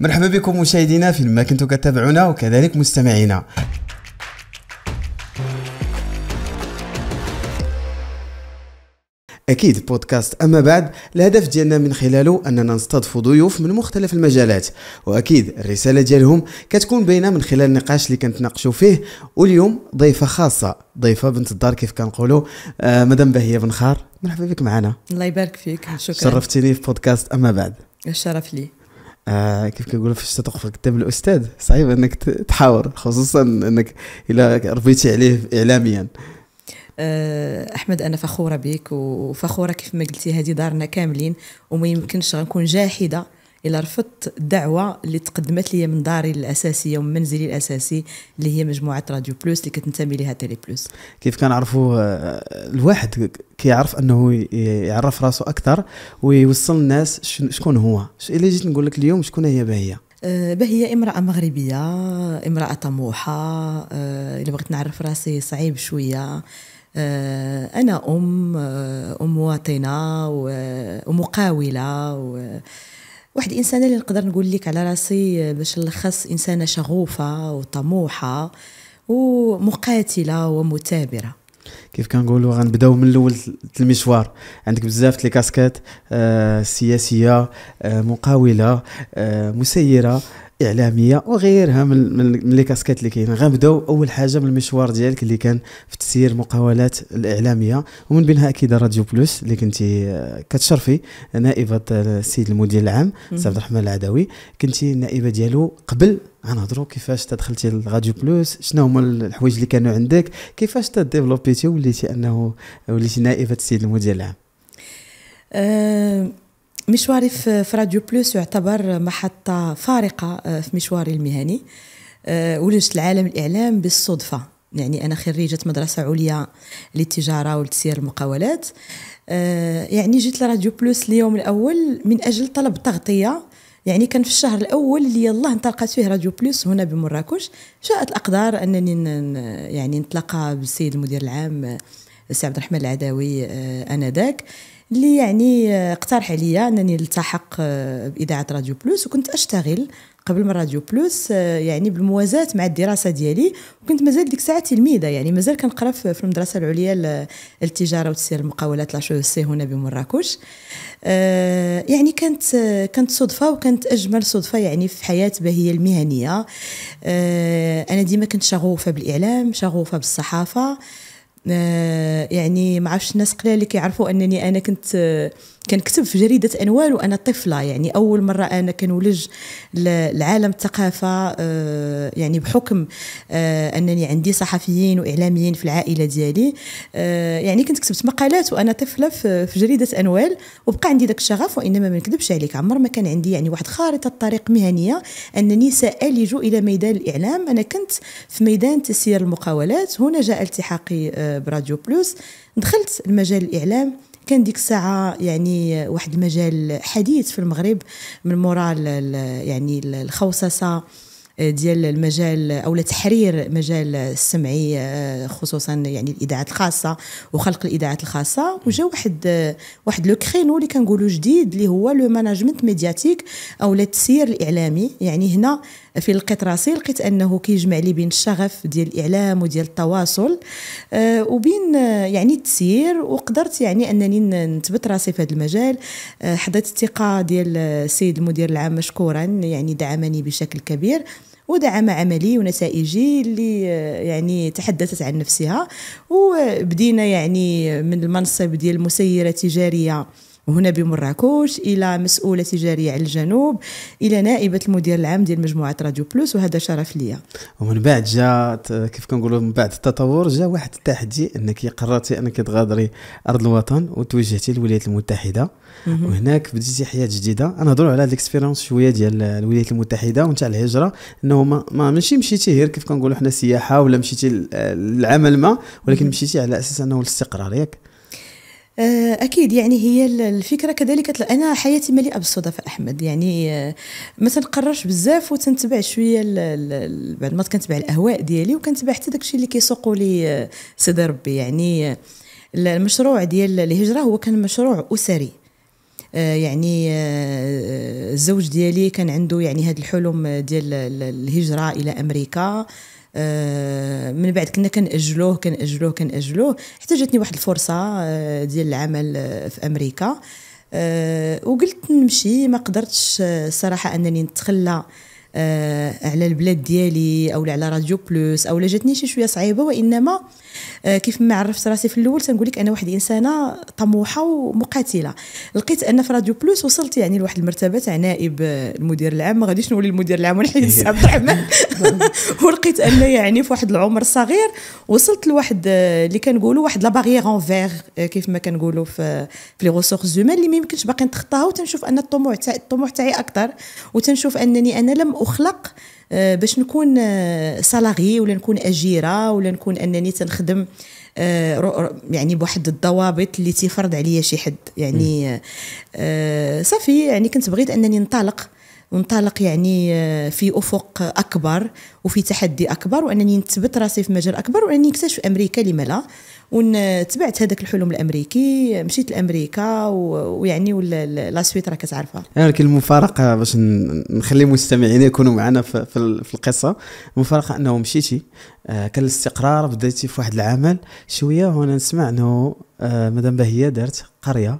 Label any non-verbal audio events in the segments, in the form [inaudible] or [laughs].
مرحبا بكم مشاهدينا فيما كنتم كتابعونا وكذلك مستمعينا أكيد بودكاست أما بعد الهدف ديالنا من خلاله أننا نستضيف ضيوف من مختلف المجالات وأكيد الرسالة ديالهم كتكون باينة من خلال النقاش اللي كنتناقشوا فيه واليوم ضيفة خاصة ضيفة بنت الدار كيف كنقولوا آه مدام باهية بنخار مرحبا بك معنا الله يبارك فيك شكرا شرفتيني في بودكاست أما بعد الشرف لي آه كيف كيقولوا فاش تتوقف قدام الاستاذ صعيب انك تحاور خصوصا انك الا ربيتي عليه اعلاميا آه، احمد انا فخوره بك وفخوره كيف ما قلتي هذه دارنا كاملين وما يمكنش غنكون جاحده الا رفضت الدعوه اللي تقدمت لي من داري الاساسيه ومن منزلي الاساسي اللي هي مجموعه راديو بلوس اللي كتنتمي لها تيلي بلوس كيف عرفوا آه، الواحد كيعرف انه يعرف راسه اكثر ويوصل الناس شكون هو الا جيت نقول لك اليوم شكون هي باهيه آه، بهي امرأة مغربية امرأة طموحة آه، إلا بغيت نعرف راسي صعيب شوية أنا أم أم مواطنة ومقاولة و واحد الانسانه اللي نقدر نقول لك على راسي باش نلخص انسانه شغوفه وطموحه ومقاتله ومثابره كيف كنقولوا غنبداو من الاول المشوار عندك بزاف لي كاسكات آه سياسيه آه مقاوله آه مسيره اعلاميه وغيرها من من لي كاسكيت اللي كاين غنبداو اول حاجه من المشوار ديالك اللي كان في تسيير المقاولات الاعلاميه ومن بينها اكيد راديو بلوس اللي كنتي آه، كتشرفي نائبه آه، السيد المدير العام سي عبد الرحمن العدوي كنتي النائبه ديالو قبل غنهضروا كيفاش تدخلتي لراديو بلوس شنو هما الحوايج اللي كانوا عندك كيفاش تديفلوبيتي وليتي انه وليتي نائبه السيد المدير العام آه، مشواري في راديو بلوس يعتبر محطة فارقة آه، في مشواري المهني آه، ولجت العالم الإعلام بالصدفة يعني أنا خريجة مدرسة عليا للتجارة ولتسيير المقاولات آه، يعني جيت لراديو بلوس اليوم الأول من أجل طلب تغطية يعني كان في الشهر الأول اللي يلاه انطلقت فيه راديو بلوس هنا بمراكش جاءت الأقدار أنني يعني نتلاقى بالسيد المدير العام سي عبد الرحمن العداوي آنذاك اللي يعني آه، اقترح عليا انني نلتحق آه، باذاعه راديو بلوس وكنت اشتغل قبل من راديو بلوس آه، يعني بالموازاة مع الدراسة ديالي وكنت مازال ديك الساعة تلميذة يعني مازال كنقرا في المدرسة العليا للتجارة وتسيير المقاولات لا سي هنا بمراكش يعني كانت كانت صدفة وكانت أجمل صدفة يعني في حياة باهية المهنية أنا ديما كنت شغوفة بالإعلام شغوفة بالصحافة آه، يعني ما عرفتش الناس قلال اللي كيعرفوا انني انا كنت آه، كنكتب في جريده انوال وانا طفله يعني اول مره انا كنولج لعالم الثقافه آه، يعني بحكم آه، انني عندي صحفيين واعلاميين في العائله ديالي آه، يعني كنت كتبت مقالات وانا طفله في جريده انوال وبقى عندي داك الشغف وانما ما نكذبش عليك عمر ما كان عندي يعني واحد خارطه طريق مهنيه انني سالج الى ميدان الاعلام انا كنت في ميدان تسيير المقاولات هنا جاء التحاقي براديو بلوس دخلت المجال الاعلام كان ديك الساعه يعني واحد المجال حديث في المغرب من مورا يعني الخوصصه ديال المجال او تحرير مجال السمعي آه، خصوصا يعني الاذاعات الخاصه وخلق الاذاعات الخاصه وجا واحد آه، واحد لو كرينو اللي كنقولوا جديد اللي هو لو ماناجمنت ميدياتيك او التسيير الاعلامي يعني هنا فين لقيت راسي لقيت انه كيجمع لي بين الشغف ديال الاعلام وديال التواصل آه، وبين آه، يعني التسيير وقدرت يعني انني نثبت راسي في هذا المجال آه، حضرت الثقه ديال السيد المدير العام مشكورا يعني دعمني بشكل كبير ودعم عملي ونتائجي اللي يعني تحدثت عن نفسها وبدينا يعني من المنصب ديال مسيره تجاريه وهنا بمراكش الى مسؤوله تجاريه على الجنوب الى نائبه المدير العام ديال مجموعه راديو بلوس وهذا شرف ليا ومن بعد جات كيف كنقولوا من بعد التطور جا واحد التحدي انك قررتي انك تغادري ارض الوطن وتوجهتي للولايات المتحده وهناك بديتي حياه جديده انا نهضروا على الاكسبيرونس شويه ديال الولايات المتحده ونتاع الهجره انه ما, ما ماشي مشيتي غير كيف كنقولوا حنا سياحه ولا مشيتي للعمل ما ولكن مشيتي على اساس انه الاستقرار ياك آه، اكيد يعني هي الفكره كذلك انا حياتي مليئه بالصدف احمد يعني آه، ما تنقررش بزاف وتنتبع شويه بعد ما كنتبع الاهواء ديالي وكنتبع حتى داكشي اللي كيسوقوا لي آه، سيدي ربي يعني المشروع ديال الهجره هو كان مشروع اسري يعني الزوج ديالي كان عنده يعني هذا الحلم ديال الهجره الى امريكا آه، من بعد كنا كنأجلوه كنأجلوه كنأجلوه حتى جاتني واحد الفرصه آه، ديال العمل آه، في امريكا وقلت نمشي ما قدرتش صراحه انني نتخلى آه، على البلاد ديالي او على راديو بلوس او جاتني شي شويه صعيبه وانما آه، كيف ما عرفت راسي في الاول تنقول لك انا واحد انسانه طموحه ومقاتله لقيت ان في راديو بلوس وصلت يعني لواحد المرتبه تاع نائب المدير العام ما غاديش نولي المدير العام ونحيد عبد الرحمن [laughs] [laughs] ولقيت ان يعني في واحد العمر صغير وصلت لواحد آه، اللي كنقولوا واحد لا باغيير اون فيغ كيف ما كنقولوا في في لي ريسورس هومان اللي ما يمكنش باقي نتخطاها وتنشوف ان الطموح تاعي الطموح تاعي اكثر وتنشوف انني انا لم اخلق آه، باش نكون سالاري آه، ولا نكون اجيره ولا نكون انني تنخدم آه، يعني بواحد الضوابط اللي تيفرض عليا شي حد يعني صافي يعني كنت بغيت انني نطلق ونطلق يعني في افق اكبر وفي تحدي اكبر وانني نثبت راسي في مجال اكبر وانني نكتشف امريكا لما لا وتبعت هذاك الحلم الامريكي مشيت لامريكا ويعني لا سويت راه كتعرفها ولكن يعني المفارقه باش نخلي المستمعين يكونوا معنا في, في القصه المفارقه انه مشيتي آه، كان الاستقرار بديتي في واحد العمل شويه وانا نسمع انه آه، مدام بهيه دارت قريه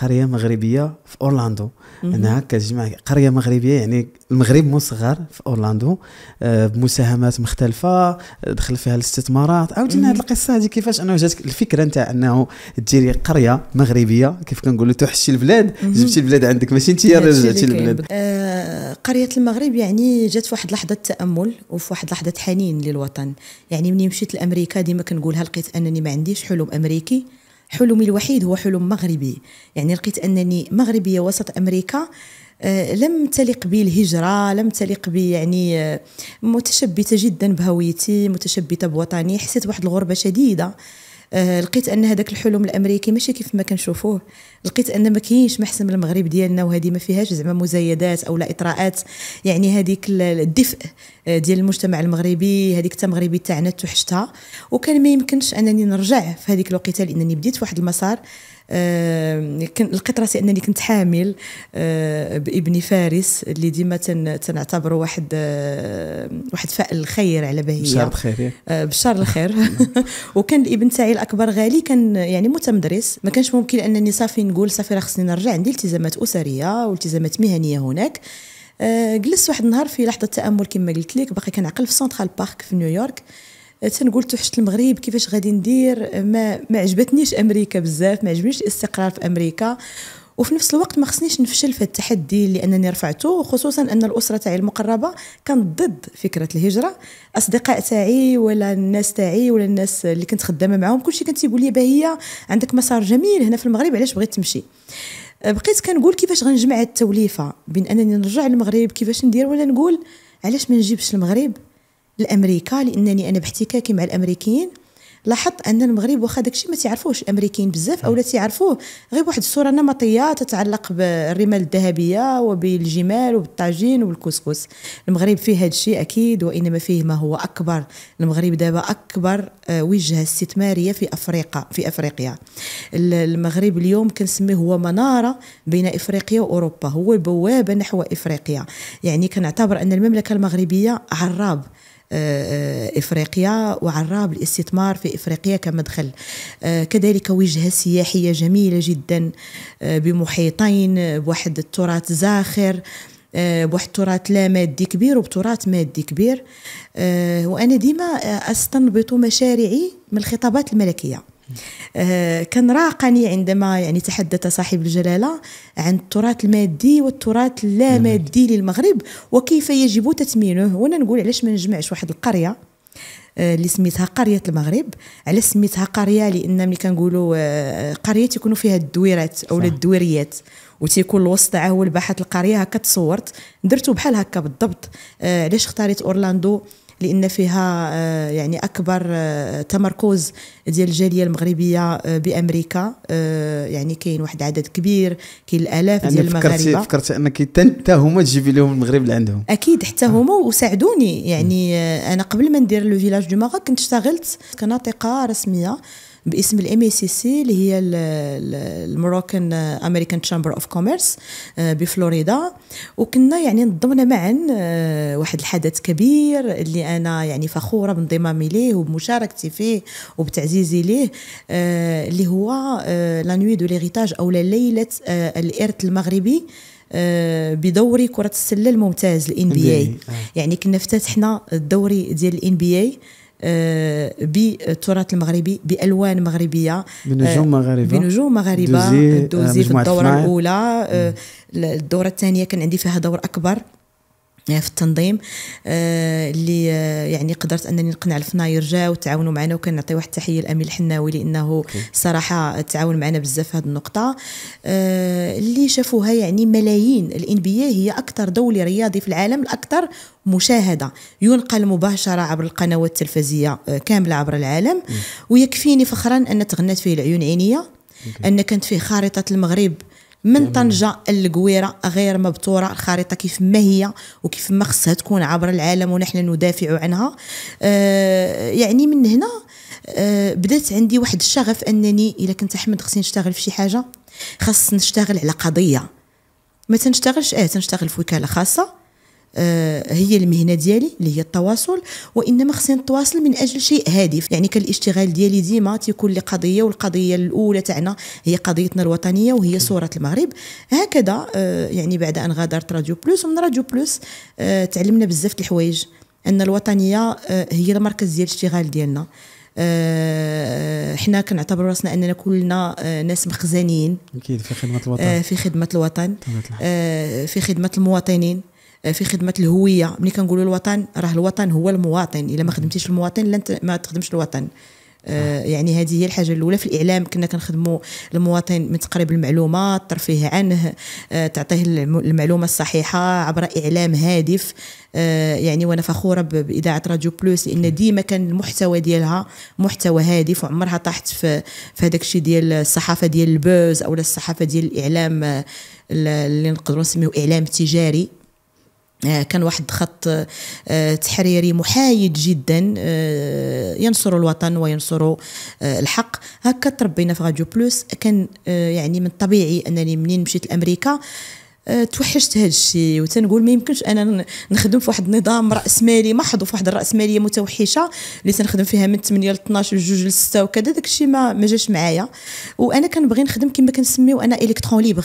قريه مغربيه في اورلاندو انها كتجمع قريه مغربيه يعني المغرب مصغر في اورلاندو آه، بمساهمات مختلفه دخل فيها الاستثمارات عاودينا هذه القصه هذه كيفاش انه جاتك الفكره نتاع انه ديري قريه مغربيه كيف كنقولوا توحشي البلاد جبتي البلاد عندك ماشي انت رجعتي البلاد آه، قريه المغرب يعني جات في واحد لحظه تامل وفي واحد لحظه حنين للوطن يعني مني مشيت لامريكا ديما كنقولها لقيت انني ما عنديش حلم امريكي حلمي الوحيد هو حلم مغربي يعني لقيت أنني مغربية وسط أمريكا آه، لم تلق بي الهجرة لم تلق بي يعني آه، متشبتة جدا بهويتي متشبتة بوطني حسيت واحد الغربة شديدة آه لقيت ان هذاك الحلم الامريكي ماشي كيف ما كنشوفوه لقيت ان ما كاينش محسن المغرب ديالنا وهذه ما فيهاش زعما مزايدات او لا اطراءات يعني هذيك الدفء آه، ديال المجتمع المغربي هذيك مغربي تاعنا توحشتها وكان ما يمكنش انني نرجع في هذيك الوقيته لانني بديت واحد المسار آه، لقيت راسي انني كنت حامل آه، بابن فارس اللي ديما تنعتبره واحد آه، واحد فائل الخير على بهيه بشار الخير بشار الخير [laughs] وكان الابن تاعي الاكبر غالي كان يعني متمدرس ما كانش ممكن انني صافي نقول صافي راه خصني نرجع عندي التزامات اسريه والتزامات مهنيه هناك جلست واحد النهار في لحظه تامل كما قلت لك باقي كنعقل في سنترال بارك في نيويورك أه تنقول توحشت المغرب كيفاش غادي ندير ما ما عجبتنيش امريكا بزاف ما عجبنيش الاستقرار في امريكا وفي نفس الوقت ما خصنيش نفشل في التحدي اللي انني رفعته خصوصا ان الاسره تاعي المقربه كانت ضد فكره الهجره اصدقاء تاعي ولا الناس تاعي ولا الناس اللي كنت خدامه معاهم كلشي كان تيقول لي باهيه عندك مسار جميل هنا في المغرب علاش بغيت تمشي بقيت كنقول كيفاش غنجمع التوليفه بين انني نرجع للمغرب كيفاش ندير ولا نقول علاش ما نجيبش المغرب الامريكا لانني انا باحتكاكي مع الامريكيين لاحظت ان المغرب واخا داكشي ما تيعرفوش الامريكيين بزاف اولا تيعرفوه غير بواحد الصوره نمطيه تتعلق بالرمال الذهبيه وبالجمال وبالطاجين والكسكس المغرب فيه هذا الشيء اكيد وانما فيه ما هو اكبر المغرب دابا اكبر آه، وجهه استثماريه في افريقيا في افريقيا المغرب اليوم كنسميه هو مناره بين افريقيا واوروبا هو البوابه نحو افريقيا يعني كنعتبر ان المملكه المغربيه عراب إفريقيا وعراب الاستثمار في إفريقيا كمدخل آه، كذلك وجهة سياحية جميلة جدا آه، بمحيطين آه، بواحد التراث زاخر بواحد التراث لا مادي كبير وبتراث مادي كبير وانا ديما استنبط مشاريعي من الخطابات الملكيه آه، كان راقني عندما يعني تحدث صاحب الجلاله عن التراث المادي والتراث اللامادي للمغرب وكيف يجب تثمينه وانا نقول علاش ما نجمعش واحد القريه آه، اللي سميتها قريه المغرب على سميتها قريه لان ملي كنقولوا آه، قريه تيكونوا فيها الدويرات او الدويريات وتيكون الوسط هو الباحه القريه هكا تصورت درتو بحال هكا بالضبط علاش اختاريت اورلاندو لان فيها آه، يعني اكبر آه، تمركز ديال الجاليه المغربيه آه، بامريكا يعني كاين واحد عدد كبير كاين الالاف ديال المغاربه فكرت انك حتى هما تجيبي لهم المغرب لعندهم اكيد حتى هما وساعدوني يعني انا قبل ما ندير لو فيلاج دو ماغا كنت اشتغلت كناطقه رسميه باسم الام سي سي اللي هي المروكن امريكان تشامبر اوف كوميرس بفلوريدا وكنا يعني نظمنا معا آه، واحد الحدث كبير اللي انا يعني فخوره بانضمامي ليه وبمشاركتي فيه وبتعزيزي ليه آه، اللي هو لا نوي دو ليغيتاج او ليله آه، الارث المغربي بدوري كره السله الممتاز الان بي اي يعني كنا افتتحنا الدوري ديال الان بي اي آه، بالتراث المغربي بالوان مغربيه بنجوم آه، مغاربه بنجوم مغاربه دوزي, دوزي آه، في الدوره الاولى الدوره الثانيه كان عندي فيها دور اكبر يعني في التنظيم آه، اللي آه، يعني قدرت انني نقنع الفناير جا وتعاونوا معنا وكنعطي واحد التحيه الامير الحناوي لانه صراحه تعاون معنا بزاف في هذه النقطه آه، اللي شافوها يعني ملايين الان بي هي اكثر دولي رياضي في العالم الاكثر مشاهده ينقل مباشره عبر القنوات التلفزيه كامله عبر العالم ويكفيني فخرا ان تغنت فيه العيون عينيه ان كانت فيه خارطه المغرب من طنجه القويرة غير مبتوره الخريطه كيف ما هي وكيف ما خصها تكون عبر العالم ونحن ندافع عنها آه، يعني من هنا آه، بدات عندي واحد الشغف انني الا كنت احمد خصني نشتغل في شي حاجه خاص نشتغل على قضيه ما تنشتغلش اه تنشتغل في وكاله خاصه آه، هي المهنه ديالي اللي هي التواصل وانما خصني نتواصل من اجل شيء هادف يعني كان الاشتغال ديالي ديما تيكون لقضيه والقضيه الاولى تاعنا هي قضيتنا الوطنيه وهي صوره المغرب هكذا آه، يعني بعد ان غادرت راديو بلوس ومن راديو بلوس آه، تعلمنا بزاف د الحوايج ان الوطنيه هي المركز ديال الاشتغال ديالنا حنا كنعتبروا راسنا اننا كلنا ناس مخزنين اكيد في خدمه الوطن في خدمه الوطن في خدمه المواطنين آه، في خدمه الهويه ملي كنقولوا الوطن راه الوطن هو المواطن الا ما خدمتيش المواطن لن ما تخدمش الوطن آه يعني هذه هي الحاجه الاولى في الاعلام كنا كنخدموا المواطن من تقريب المعلومه الترفيه عنه آه تعطيه المعلومه الصحيحه عبر اعلام هادف آه يعني وانا فخوره باذاعه راديو بلوس لان ديما كان المحتوى ديالها محتوى هادف وعمرها طاحت في في هذاك الشيء ديال الصحافه ديال البوز او الصحافه ديال الاعلام آه، اللي نقدروا نسميه اعلام تجاري آه، كان واحد خط آه، تحريري محايد جدا آه، ينصر الوطن وينصر الحق هكا تربينا في راديو بلوس كان يعني من الطبيعي انني منين مشيت لامريكا توحشت هذا الشيء وتنقول ما يمكنش انا نخدم في واحد النظام راسمالي محض في واحد الراسماليه متوحشه اللي تنخدم فيها من 8 ل 12 ل 2 ل 6 وكذا داك الشيء ما ما جاش معايا وانا كنبغي نخدم كما كنسميو انا الكترون ليبر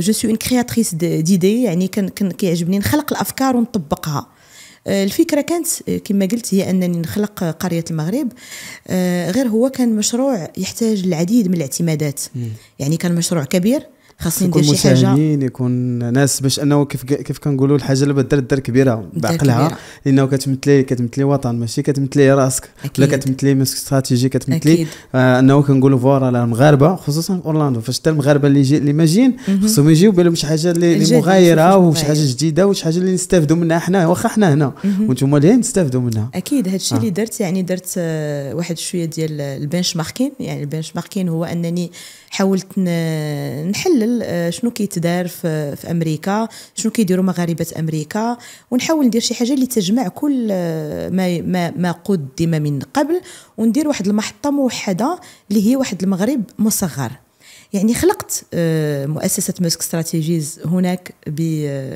جو سو اون كرياتريس ديدي يعني كيعجبني نخلق الافكار ونطبقها آه، الفكره كانت آه، كما قلت هي انني نخلق قريه المغرب آه، غير هو كان مشروع يحتاج العديد من الاعتمادات يعني كان مشروع كبير خاصني ندير شي حاجه يكون ناس باش انه كيف كيف كنقولوا الحاجه اللي بدات دار كبيره بعقلها لانه كتمثلي كتمثلي وطن ماشي كتمثلي راسك ولا كتمثلي استراتيجي كتمثلي آه انه كنقولوا فوالا المغاربه خصوصا اورلاندو فاش حتى المغاربه اللي جي اللي جين خصهم يجيو بالهم شي حاجه اللي مغايره وشي حاجه جديده وشي حاجه اللي نستافدوا منها حنا واخا حنا هنا وانتم اللي نستافدوا منها اكيد هذا الشيء آه. اللي درت يعني درت آه، واحد شويه ديال البنش ماركين يعني البنش ماركين هو انني حاولت نحلل آه، شنو كيتدار في, في امريكا شنو كيديروا مغاربه امريكا ونحاول ندير شي حاجه اللي تجمع كل آه، ما ما, ما قدم من قبل وندير واحد المحطه موحده اللي هي واحد المغرب مصغر يعني خلقت آه، مؤسسة ماسك استراتيجيز هناك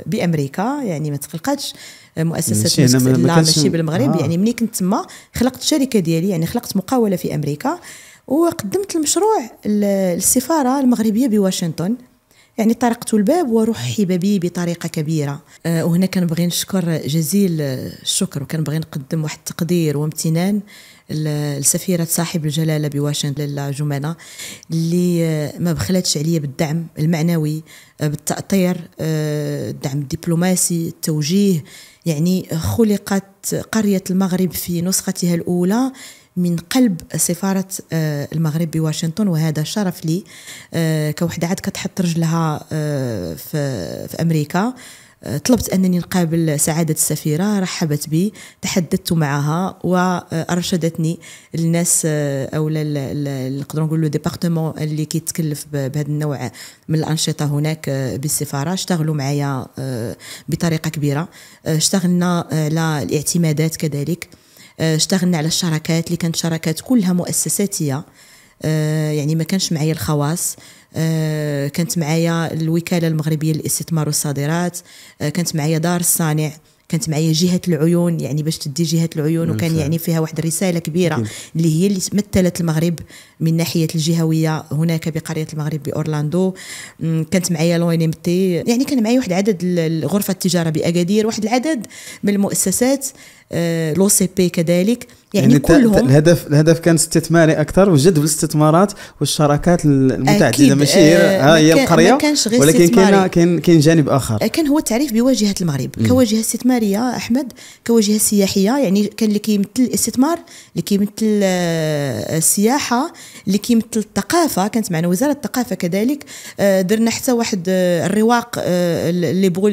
بأمريكا يعني ما تقلقاتش مؤسسة ماشي لا ماشي بالمغرب آه. يعني مني كنت تما خلقت الشركة ديالي يعني خلقت مقاولة في أمريكا وقدمت المشروع للسفاره المغربيه بواشنطن يعني طرقت الباب ورحب بي بطريقه كبيره أه وهنا كنبغي نشكر جزيل الشكر وكنبغي نقدم واحد التقدير وامتنان لسفيرة صاحب الجلالة بواشنطن لالا جمانة اللي آه، ما بخلاتش عليا بالدعم المعنوي آه، بالتأطير آه، الدعم الدبلوماسي التوجيه يعني خلقت قرية المغرب في نسختها الأولى من قلب سفارة آه، المغرب بواشنطن وهذا شرف لي آه، كوحدة عاد كتحط رجلها آه، في أمريكا طلبت أنني نقابل سعادة السفيرة رحبت بي تحدثت معها وأرشدتني الناس أو نقدر نقول لو ديبارتمون اللي كيتكلف بهذا النوع من الأنشطة هناك بالسفارة اشتغلوا معايا بطريقة كبيرة اشتغلنا على الاعتمادات كذلك آه، اشتغلنا على الشراكات اللي كانت شراكات كلها مؤسساتيه آه، يعني ما كانش معايا الخواص آه، كانت معايا الوكاله المغربيه للاستثمار والصادرات كانت معايا دار الصانع كانت معايا جهه العيون يعني باش تدي جهه العيون وكان يعني فيها واحد الرساله كبيره اللي هي اللي مثلت المغرب من ناحيه الجهويه هناك بقريه المغرب باورلاندو كانت معايا لون ام تي يعني كان معايا واحد العدد غرفه التجاره باكادير واحد العدد من المؤسسات آه، لو سي بي كذلك يعني, يعني كلهم الهدف الهدف كان استثماري اكثر وجذب الاستثمارات والشراكات المتعدده ماشي ها آه، آه، هي القريه ولكن كاين كان جانب اخر كان هو التعريف بواجهه المغرب م. كواجهه استثماريه احمد كواجهه سياحيه يعني كان اللي كيمثل الاستثمار اللي كيمثل السياحه اللي كيمثل الثقافه كانت معنا وزاره الثقافه كذلك آه، درنا حتى واحد آه، الرواق آه، لي بول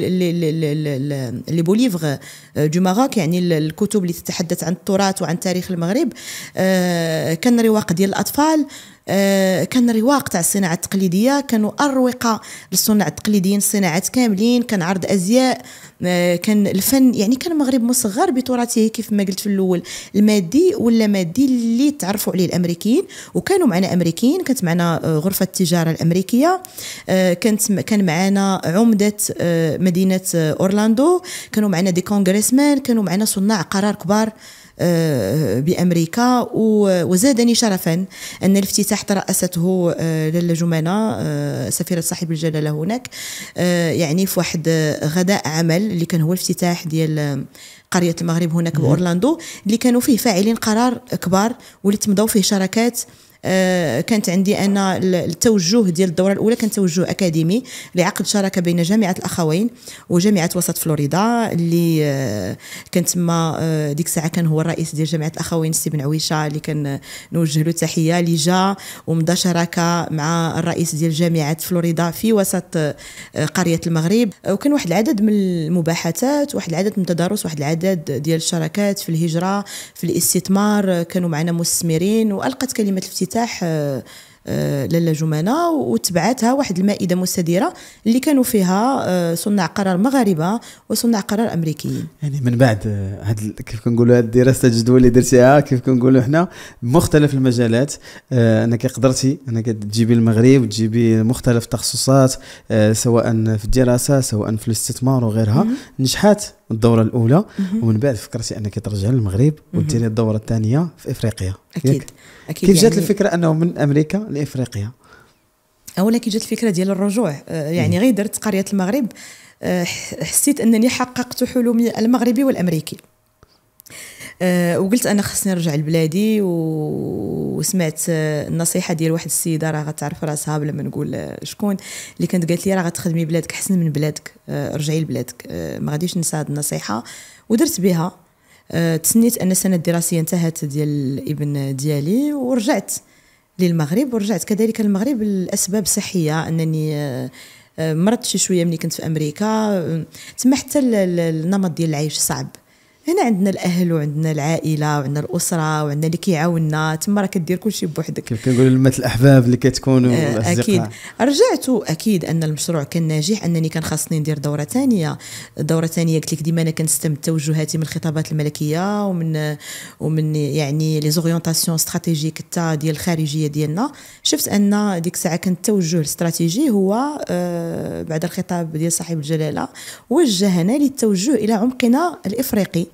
لي بوليفغ دو ماروك يعني الكتب اللي تتحدث عن التراث وعن تاريخ المغرب آه، كان رواق ديال الاطفال آه، كان رواق تاع الصناعه التقليديه كانوا اروقه للصناع التقليديين الصناعات كاملين كان عرض ازياء آه، كان الفن يعني كان المغرب مصغر بتراثه كيف ما قلت في الاول المادي ولا مادي اللي تعرفوا عليه الامريكيين وكانوا معنا امريكيين كانت معنا غرفه التجاره الامريكيه كانت كان معنا عمده مدينه اورلاندو كانوا معنا دي الرسمان كانوا معنا صناع قرار كبار آه، بامريكا وزادني شرفا ان الافتتاح تراسته آه، لاله جمانه آه، سفيره صاحب الجلاله هناك يعني في واحد غداء عمل اللي كان هو الافتتاح ديال قريه المغرب هناك باورلاندو اللي كانوا فيه فاعلين قرار كبار واللي تمضوا فيه شراكات آه، كانت عندي انا التوجه ديال الدوره الاولى كان توجه اكاديمي لعقد شراكه بين جامعه الاخوين وجامعه وسط فلوريدا اللي آه، كانت تما آه، ديك الساعه كان هو الرئيس ديال جامعه الاخوين سي بن عويشه اللي كان نوجه له تحيه اللي جا ومضى شراكه مع الرئيس ديال جامعه فلوريدا في وسط قريه المغرب وكان واحد العدد من المباحثات واحد العدد من التدارس واحد العدد ديال الشراكات في الهجره في الاستثمار كانوا معنا مستثمرين والقت كلمه الافتتاح افتتاح آه، آه، لالا جمانه وتبعتها واحد المائده مستديره اللي كانوا فيها آه، صناع قرار مغاربه وصناع قرار امريكيين يعني من بعد هاد كيف كنقولوا هاد الدراسه الجدوى اللي درتيها كيف كنقولوا احنا بمختلف المجالات انك قدرتي انك تجيبي المغرب وتجيبي مختلف التخصصات سواء في الدراسه سواء في الاستثمار وغيرها نجحات الدوره الاولى ومن بعد فكرتي انك ترجع للمغرب وديري الدوره الثانيه في افريقيا اكيد اكيد كيف جات يعني... الفكره انه من امريكا لافريقيا اولا كي جات الفكره ديال الرجوع آه، يعني غير درت قريه المغرب آه، حسيت انني حققت حلمي المغربي والامريكي آه، وقلت انا خصني نرجع لبلادي وسمعت آه، النصيحه ديال واحد السيده راه غتعرف راسها بلا ما نقول آه، شكون اللي كانت قالت لي راه غتخدمي بلادك احسن من بلادك رجعي لبلادك ما غاديش ننسى هذه النصيحه ودرت بها تسنيت ان السنه الدراسيه انتهت ديال الابن ديالي ورجعت للمغرب ورجعت كذلك المغرب لاسباب صحيه انني مرضت شي شويه ملي كنت في امريكا تما حتى النمط ديال العيش صعب هنا عندنا الاهل وعندنا العائله وعندنا الاسره وعندنا اللي كيعاوننا تما راه كدير كلشي بوحدك كيف كنقولوا لمات الاحباب اللي كتكونوا آه، اكيد رجعت اكيد ان المشروع كان ناجح انني كان خاصني ندير دوره ثانيه دوره ثانيه قلت لك ديما انا كنستمد توجهاتي من الخطابات الملكيه ومن ومن يعني لي زوريونطاسيون استراتيجيك تاع ديال الخارجيه ديالنا شفت ان ديك الساعه كان التوجه الاستراتيجي هو آه، بعد الخطاب ديال صاحب الجلاله وجهنا للتوجه الى عمقنا الافريقي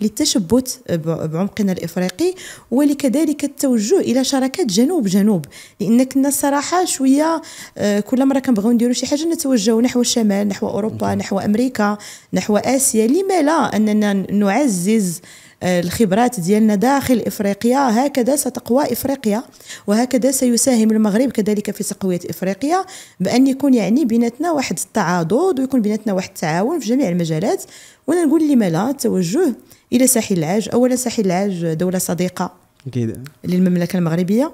للتشبث بعمقنا الافريقي ولكذلك التوجه الى شراكات جنوب جنوب لان كنا الصراحه شويه آه، كل مره كنبغيو نديروا شي حاجه نتوجهوا نحو الشمال نحو اوروبا نحو امريكا نحو اسيا لما لا اننا نعزز آه، الخبرات ديالنا داخل افريقيا هكذا ستقوى افريقيا وهكذا سيساهم المغرب كذلك في تقويه افريقيا بان يكون يعني بيناتنا واحد التعاضد ويكون بيناتنا واحد التعاون في جميع المجالات وانا نقول لما لا التوجه الى ساحل العاج اولا ساحل العاج دوله صديقه للمملكه المغربيه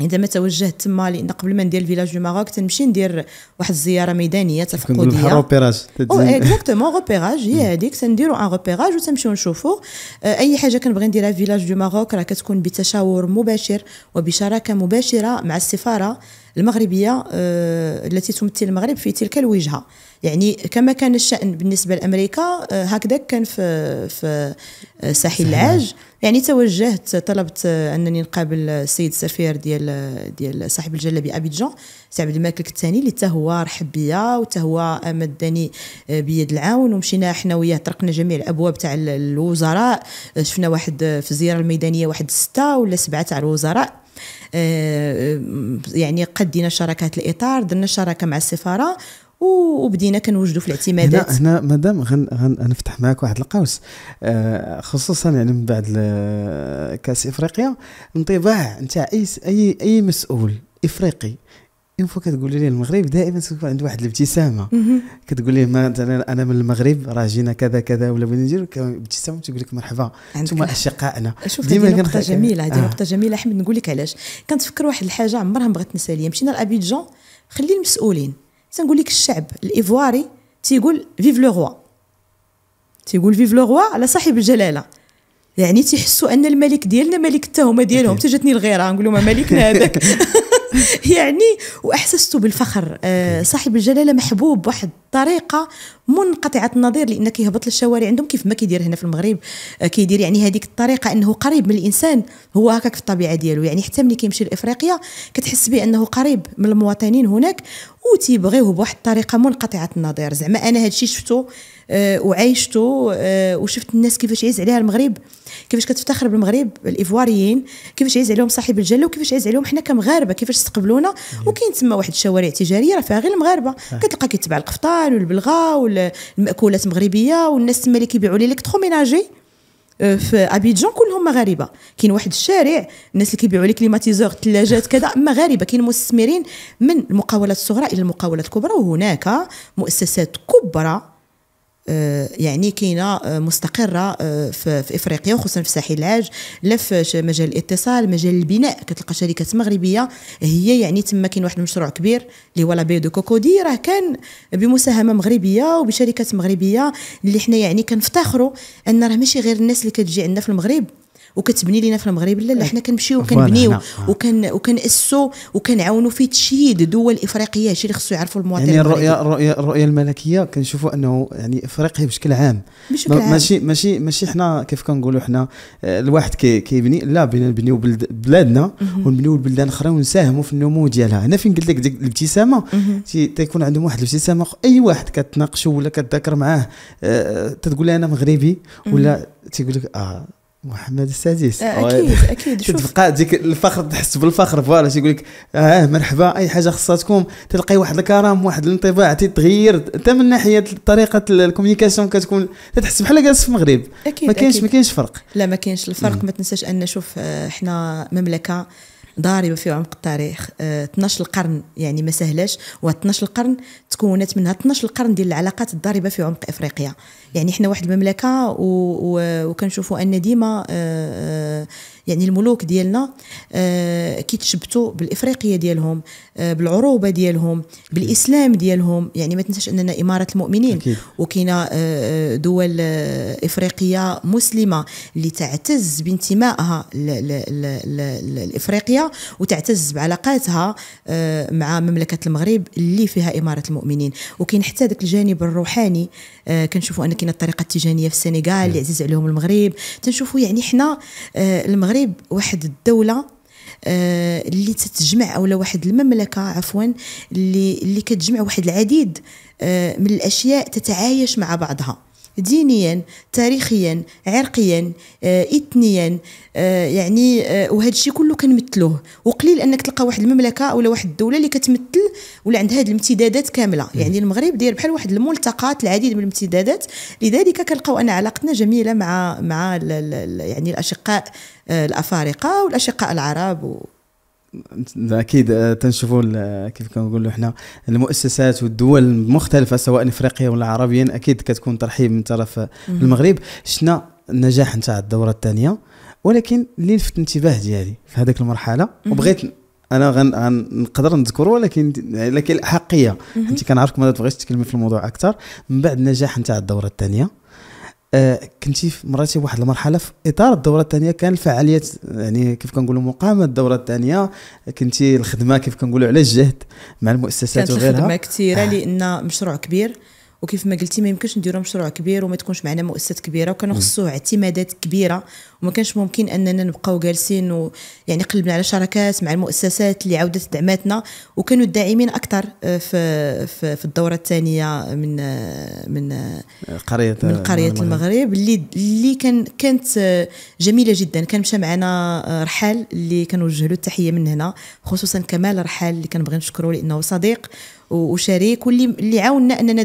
عندما توجهت تما لان قبل ما ندير فيلاج دو ماروك تنمشي ندير واحد الزياره ميدانيه تفقديه بحال روبيراج او اكزاكتومون روبيراج هي هذيك تنديرو ان روبيراج وتنمشيو نشوفو آه، اي حاجه كنبغي نديرها في فيلاج دو ماروك راه كتكون بتشاور مباشر وبشراكه مباشره مع السفاره المغربيه آه، التي تمثل المغرب في تلك الوجهه يعني كما كان الشان بالنسبه لامريكا آه، هكذا كان في في آه، ساحل العاج يعني توجهت طلبت انني نقابل السيد السفير ديال ديال صاحب الجلابي ابيجان سي عبد الملك الثاني اللي حتى هو رحب بيا وحتى هو امدني بيد العون ومشينا حنا وياه طرقنا جميع الابواب تاع الوزراء شفنا واحد في الزياره الميدانيه واحد سته ولا سبعه تاع الوزراء آه، آه، يعني قدينا شراكات الاطار درنا شراكه مع السفاره وبدينا كنوجدوا في الاعتمادات هنا هنا مدام غن غنفتح معك واحد القوس آه خصوصا يعني من بعد كاس افريقيا انطباع نتاع اي اي اي مسؤول افريقي اون فوا كتقولي لي المغرب دائما تكون عنده واحد الابتسامه كتقول ليه مثلا انا من المغرب راه جينا كذا كذا ولا بغينا ندير ابتسامه تقول لك مرحبا انتم اشقائنا شوف ديما هذه نقطه جميله هذه آه. نقطه جميله احمد نقول لك علاش كنتفكر واحد الحاجه عمرها ما غتنسى ليا مشينا لابيدجان خلي المسؤولين تنقول لك الشعب الايفواري تيقول فيف لو روا تيقول فيف لو روا على صاحب الجلاله يعني تيحسوا ان الملك ديالنا ملك حتى هما ديالهم تجاتني الغيره نقول لهم ملكنا هذاك [laughs] [laughs] يعني واحسست بالفخر آه، صاحب الجلاله محبوب بواحد الطريقه منقطعه النظير لان كيهبط للشوارع عندهم كيف ما كيدير هنا في المغرب آه، كيدير يعني هذيك الطريقه انه قريب من الانسان هو هكاك في الطبيعه ديالو يعني حتى ملي كيمشي لافريقيا كتحس به انه قريب من المواطنين هناك وتيبغيوه بواحد الطريقه منقطعه النظير زعما انا هادشي شفته آه، وعايشته وشفت الناس كيفاش يعز عليها المغرب كيفاش كتفتخر بالمغرب الايفواريين كيفاش عايز عليهم صاحب الجله وكيفاش عايز عليهم حنا كمغاربه كيفاش استقبلونا وكاين تما واحد الشوارع تجاريه راه فيها غير المغاربه اه. كتلقى كيتباع القفطان والبلغه والمأكولات المغربيه والناس تما اللي كيبيعوا لي الالكتروميناجي آه، في ابيجان كلهم مغاربه كاين واحد الشارع الناس اللي كيبيعوا لي كليماتيزور الثلاجات كذا مغاربه كاين مستثمرين من المقاولات الصغرى الى المقاولات الكبرى وهناك مؤسسات كبرى آه، يعني كاينه آه، مستقره آه، في افريقيا وخصوصا في ساحل العاج لا في مجال الاتصال مجال البناء كتلقى شركات مغربيه هي يعني تما كاين واحد المشروع كبير اللي هو لابي دو كوكودي راه كان بمساهمه مغربيه وبشركات مغربيه اللي حنا يعني كنفتخروا ان راه ماشي غير الناس اللي كتجي عندنا في المغرب وكتبني لينا في المغرب لا لا إيه. حنا كنمشيو وكنبنيو آه. وكن وكنأسو وكنعاونوا في تشييد دول افريقيه هادشي اللي خصو يعرفوا المواطن يعني الرؤيه الرؤيه الرؤيه الملكيه كنشوفوا انه يعني افريقيا بشكل عام ماشي ماشي ماشي حنا كيف كنقولوا حنا آه، الواحد كيبني كي لا بينا نبنيو بلد بلادنا ونبنيو البلدان الاخرى ونساهموا في النمو ديالها هنا فين قلت لك ديك الابتسامه تيكون عندهم واحد الابتسامه اي واحد كتناقشوا ولا كتذاكر معاه آه، تتقول تتقول انا مغربي ولا تيقول لك اه محمد السادس آه، اكيد اكيد [laughs] شوف تبقى ديك الفخر تحس بالفخر فوالا تيقول لك اه مرحبا اي حاجه تكون تلقاي واحد الكرم واحد الانطباع تتغير حتى من ناحيه طريقه الكوميونيكاسيون كتكون تحس بحال جالس في المغرب اكيد ما كاينش ما كاينش فرق لا ما كاينش الفرق ما تنساش ان شوف آه، حنا مملكه ضاربه في عمق التاريخ 12 آه، القرن يعني ما سهلاش و12 القرن تكونت منها 12 القرن ديال العلاقات الضاربه في عمق افريقيا يعني حنا واحد المملكه وكنشوفوا ان ديما آه، آه، يعني الملوك ديالنا آه، كي تشبتوا بالافريقيه ديالهم آه، بالعروبه ديالهم بالاسلام ديالهم يعني ما تنساش اننا اماره المؤمنين وكاينه آه، دول افريقيه مسلمه اللي تعتز بانتمائها لافريقيا وتعتز بعلاقاتها مع مملكه المغرب اللي فيها اماره المؤمنين وكاين حتى ذاك الجانب الروحاني كنشوفوا ان كاينه الطريقه التيجانيه في السنغال اللي عزيز عليهم المغرب تنشوفوا يعني حنا المغرب المغرب واحد الدوله آه، اللي تتجمع اولا واحد المملكه عفوا اللي اللي كتجمع واحد العديد آه، من الاشياء تتعايش مع بعضها دينيا تاريخيا عرقيا آه، اثنيا آه، يعني آه، وهذا الشيء كله كنمثلوه وقليل انك تلقى واحد المملكه ولا واحد الدوله اللي كتمثل ولا عندها هذه الامتدادات كامله يعني المغرب داير بحال واحد الملتقات العديد من الامتدادات لذلك كنلقاو ان علاقتنا جميله مع مع يعني الاشقاء آه، الافارقه والاشقاء العرب و اكيد آه، تنشوفوا آه، كيف كنقولوا حنا المؤسسات والدول المختلفه سواء افريقيا ولا عربيا اكيد كتكون ترحيب من طرف آه، المغرب شفنا النجاح نتاع الدوره الثانيه ولكن اللي لفت انتباه ديالي في هذيك المرحله وبغيت انا غنقدر نذكره ولكن لكن الاحقيه انت كنعرفك ما تبغيش تكلمي في الموضوع اكثر من بعد النجاح نتاع الدوره الثانيه آه كنتي مراتي واحد المرحله في اطار الدوره الثانيه كان الفعاليات يعني كيف كنقولوا مقامه الدوره الثانيه كنتي الخدمه كيف كنقولوا على الجهد مع المؤسسات كانت وغيرها كانت الخدمه كثيره آه. لان مشروع كبير وكيف ما قلتي ما يمكنش نديروا مشروع كبير وما تكونش معنا مؤسسات كبيره وكانوا خصو اعتمادات كبيره وما كانش ممكن اننا نبقاو جالسين ويعني قلبنا على شراكات مع المؤسسات اللي عاودت دعماتنا وكانوا الداعمين اكثر آه، في في, في الدوره الثانيه من آه، من آه، قريه من قريه المغرب, المغرب اللي اللي كان كانت جميله جدا كان مشى معنا رحال اللي كنوجه له التحيه من هنا خصوصا كمال رحال اللي كنبغي نشكره لانه صديق وشريك واللي اللي عاوننا اننا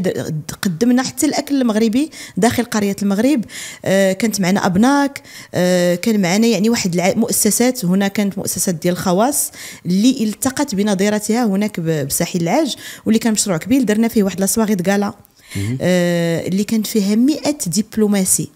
قدمنا حتى الاكل المغربي داخل قريه المغرب آه، كانت معنا ابناك آه، كان معنا يعني واحد المؤسسات هنا كانت مؤسسات ديال الخواص اللي التقت بنظيرتها هناك بساحل العاج واللي كان مشروع كبير درنا فيه واحد لاسواغي دكالا آه، اللي كانت فيها 100 دبلوماسي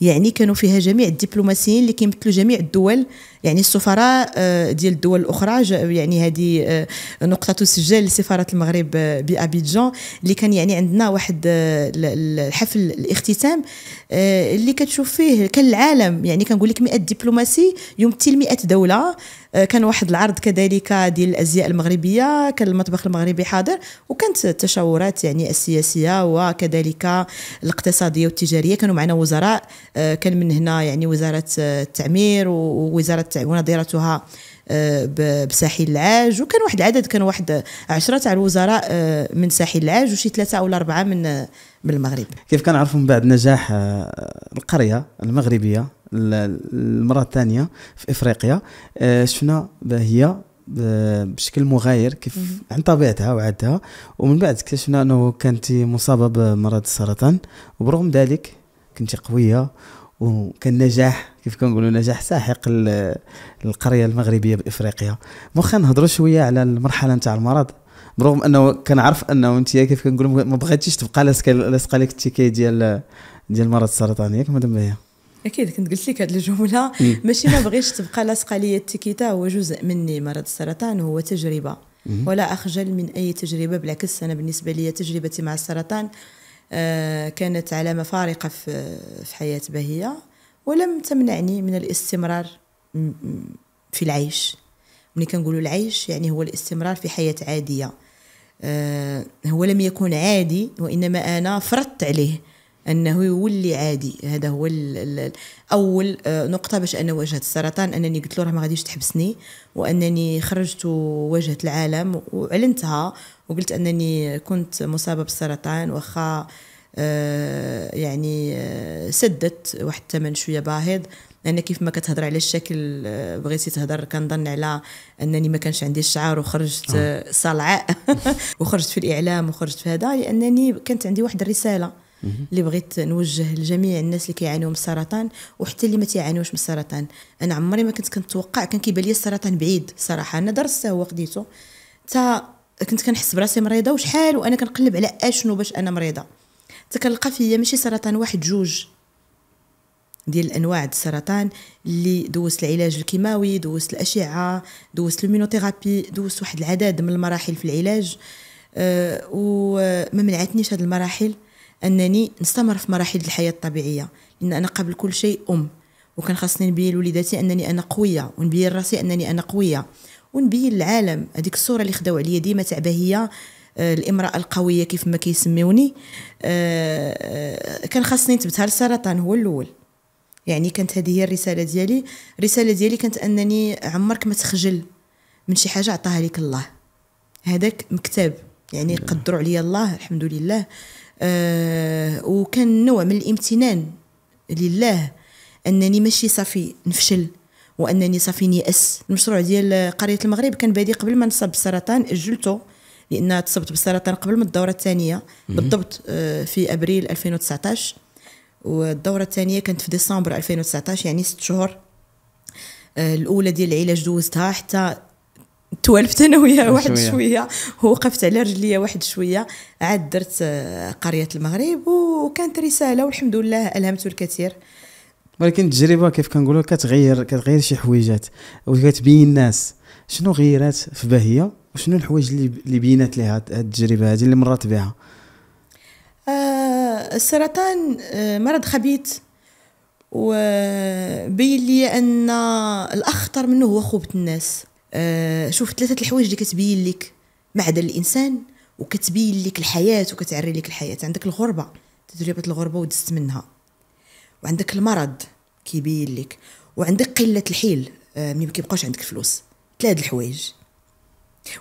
يعني كانوا فيها جميع الدبلوماسيين اللي كيمثلوا جميع الدول يعني السفراء آه، ديال الدول الاخرى يعني هذه آه، نقطه تسجل سفاره المغرب آه، بابيدجان اللي كان يعني عندنا واحد الحفل الاختتام آه، اللي كتشوف فيه كان العالم يعني كنقول لك 100 دبلوماسي يمثل 100 دوله آه، كان واحد العرض كذلك ديال الازياء المغربيه كان المطبخ المغربي حاضر وكانت التشاورات يعني السياسيه وكذلك الاقتصاديه والتجاريه كانوا معنا وزراء آه، كان من هنا يعني وزاره التعمير ووزاره ونظيرتها بساحل العاج وكان واحد العدد كان واحد عشرة تاع الوزراء آه، من ساحل العاج وشي ثلاثة ولا أربعة من آه، من المغرب كيف كنعرفوا من بعد نجاح آه، القرية المغربية المرة الثانية في إفريقيا شفنا هي بشكل مغاير كيف عن طبيعتها وعادتها ومن بعد اكتشفنا انه كانت مصابه بمرض السرطان وبرغم ذلك كنت قويه وكان نجاح كيف كنقولوا نجاح ساحق للقريه المغربيه بافريقيا واخا نهضروا شويه على المرحله نتاع المرض برغم انه كنعرف انه انت كيف كنقولوا ما بغيتيش تبقى لاصقه لك التيكي ديال ديال المرض السرطاني ياك مدام بيا اكيد كنت قلت لك هذه الجمله ماشي ما بغيتش تبقى لاصقه لي التيكيتا هو جزء مني مرض السرطان هو تجربه ولا اخجل من اي تجربه بالعكس انا بالنسبه لي تجربتي مع السرطان آه، كانت علامة فارقة في حياة بهية ولم تمنعني من الاستمرار في العيش ملي كنقولوا العيش يعني هو الاستمرار في حياة عادية آه، هو لم يكن عادي وإنما أنا فرضت عليه انه يولي عادي هذا هو اول آه، نقطه باش انا واجهت السرطان انني قلت له راه ما غاديش تحبسني وانني خرجت وواجهت العالم وعلنتها وقلت انني كنت مصابه بالسرطان واخا آه، يعني آه، سدت واحد الثمن شويه باهظ لان كيف ما كتهضر على الشكل بغيتي تهضر كنظن على انني ما كانش عندي الشعر وخرجت صلعاء [laughs] وخرجت في الاعلام وخرجت في هذا لانني كانت عندي واحد الرساله اللي بغيت نوجه لجميع الناس اللي كيعانيو من السرطان وحتى اللي ما تيعانيوش من السرطان انا عمري ما كنت كنتوقع كان كيبان لي السرطان بعيد صراحه انا درسته وخديته حتى كنت كنحس براسي مريضه وشحال وانا كنقلب على اشنو باش انا مريضه حتى كنلقى فيا ماشي سرطان واحد جوج ديال الانواع السرطان اللي دوزت العلاج الكيماوي دوزت الاشعه دوزت المينوثيرابي دوزت واحد العدد من المراحل في العلاج أه وما منعتنيش هاد المراحل انني نستمر في مراحل الحياه الطبيعيه لان انا قبل كل شيء ام وكان خاصني نبين لوليداتي انني انا قويه ونبين راسي انني انا قويه ونبين للعالم هذيك الصوره اللي خداو عليا ديما تاع باهيه آه، الامراه القويه كيف ما كيسميوني آه، كان خاصني نتبتها السرطان هو الاول يعني كانت هذه هي الرساله ديالي الرساله ديالي كانت انني عمرك ما تخجل من شي حاجه عطاها لك الله هذاك مكتاب يعني نعم. قدروا عليا الله الحمد لله آه وكان نوع من الامتنان لله انني ماشي صافي نفشل وانني صافي نيأس المشروع ديال قريه المغرب كان بادي قبل ما نصاب بالسرطان اجلته لان تصبت بالسرطان قبل من الدوره الثانيه بالضبط آه، في ابريل 2019 والدوره الثانيه كانت في ديسمبر 2019 يعني ست شهور آه، الاولى ديال العلاج دوزتها حتى توالفت [laughs] انا وياه واحد شويه, هو وقفت على رجليا واحد شويه عاد درت آه، قريه المغرب وكانت رساله والحمد لله الهمت الكثير ولكن التجربه كيف كنقولوا كتغير كتغير شي حويجات وكتبين الناس شنو غيرات في باهيه وشنو الحوايج اللي بينات لها هاد التجربه هذه اللي مرات بها آه، السرطان آه، مرض خبيث وبين لي ان الاخطر منه هو خوبه الناس آه شوف ثلاثه الحوايج اللي كتبين لك معدن الانسان وكتبين لك الحياه وكتعري لك الحياه عندك الغربه تجربه الغربه ودزت منها وعندك المرض كيبين لك وعندك قله الحيل آه، ملي ما كيبقاش عندك فلوس ثلاث الحوايج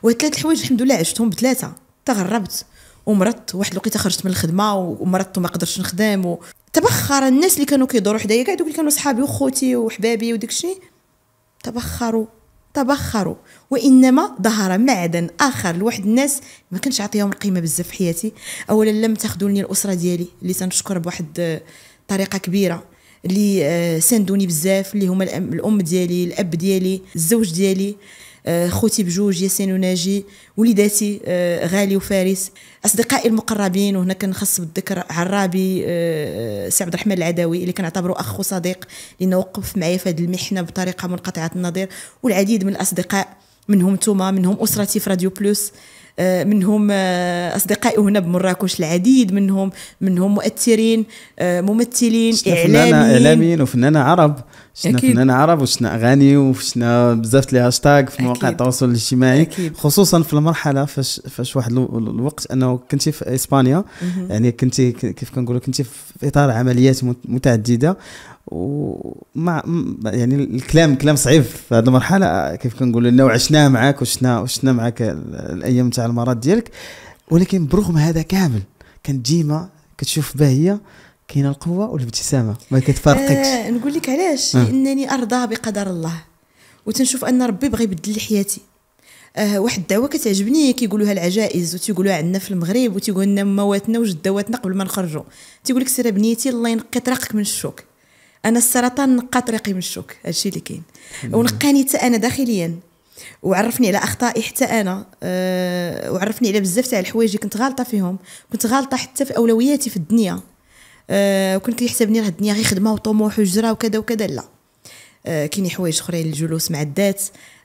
وهاد الحوايج الحمد لله عشتهم بثلاثه تغربت ومرضت واحد الوقيته خرجت من الخدمه ومرضت وما قدرتش نخدم و... تبخر الناس اللي كانوا كيدوروا حدايا كاع دوك اللي كانوا صحابي وخوتي وحبابي وداكشي تبخروا تبخروا وانما ظهر معدن اخر لواحد الناس ما كنتش عطيهم القيمه بزاف في حياتي اولا لم تاخذوني الاسره ديالي اللي تنشكر بواحد طريقه كبيره اللي آه، ساندوني بزاف اللي هما الام ديالي الاب ديالي الزوج ديالي آه، خوتي بجوج ياسين وناجي وليداتي آه، غالي وفارس اصدقائي المقربين وهنا كنخص بالذكر عرابي آه، سي عبد الرحمن العدوي اللي كنعتبره اخ وصديق لانه وقف معايا في هذه المحنه بطريقه منقطعه النظير والعديد من الاصدقاء منهم توما منهم اسرتي في راديو بلوس منهم اصدقائي هنا بمراكش العديد منهم منهم مؤثرين ممثلين اعلاميين اعلاميين وفنانه عرب شفنا فنان عرب وشفنا اغاني وشفنا بزاف لي هاشتاغ في مواقع التواصل الاجتماعي أكيد. خصوصا في المرحله فاش فاش واحد الوقت انه كنتي في اسبانيا مه. يعني كنتي كيف كنقولوا كنتي في اطار عمليات متعدده ومع يعني الكلام كلام صعيب في هذه المرحله كيف كنقولوا انه عشناه معك وشنا وشنا معك الايام تاع المرض ديالك ولكن برغم هذا كامل كانت ديما كتشوف باهيه كاينه القوه والابتسامه ما كتفارقكش آه نقول لك علاش آه. لانني ارضى بقدر الله وتنشوف ان ربي بغى يبدل حياتي آه واحد الدعوه كتعجبني كيقولوها العجائز وتيقولوها عندنا في المغرب وتيقول لنا مواتنا وجدواتنا قبل ما نخرجوا تيقول لك سير بنيتي الله ينقي طريقك من الشوك انا السرطان نقى طريقي من الشوك هادشي اللي كاين ونقاني حتى انا داخليا وعرفني على اخطائي حتى انا أه وعرفني على بزاف تاع الحوايج اللي كنت غالطه فيهم كنت غالطه حتى في اولوياتي في الدنيا آه كنت كيحسبني راه الدنيا غير خدمه وطموح وجره وكذا وكذا لا آه كاين حوايج اخرين الجلوس مع الذات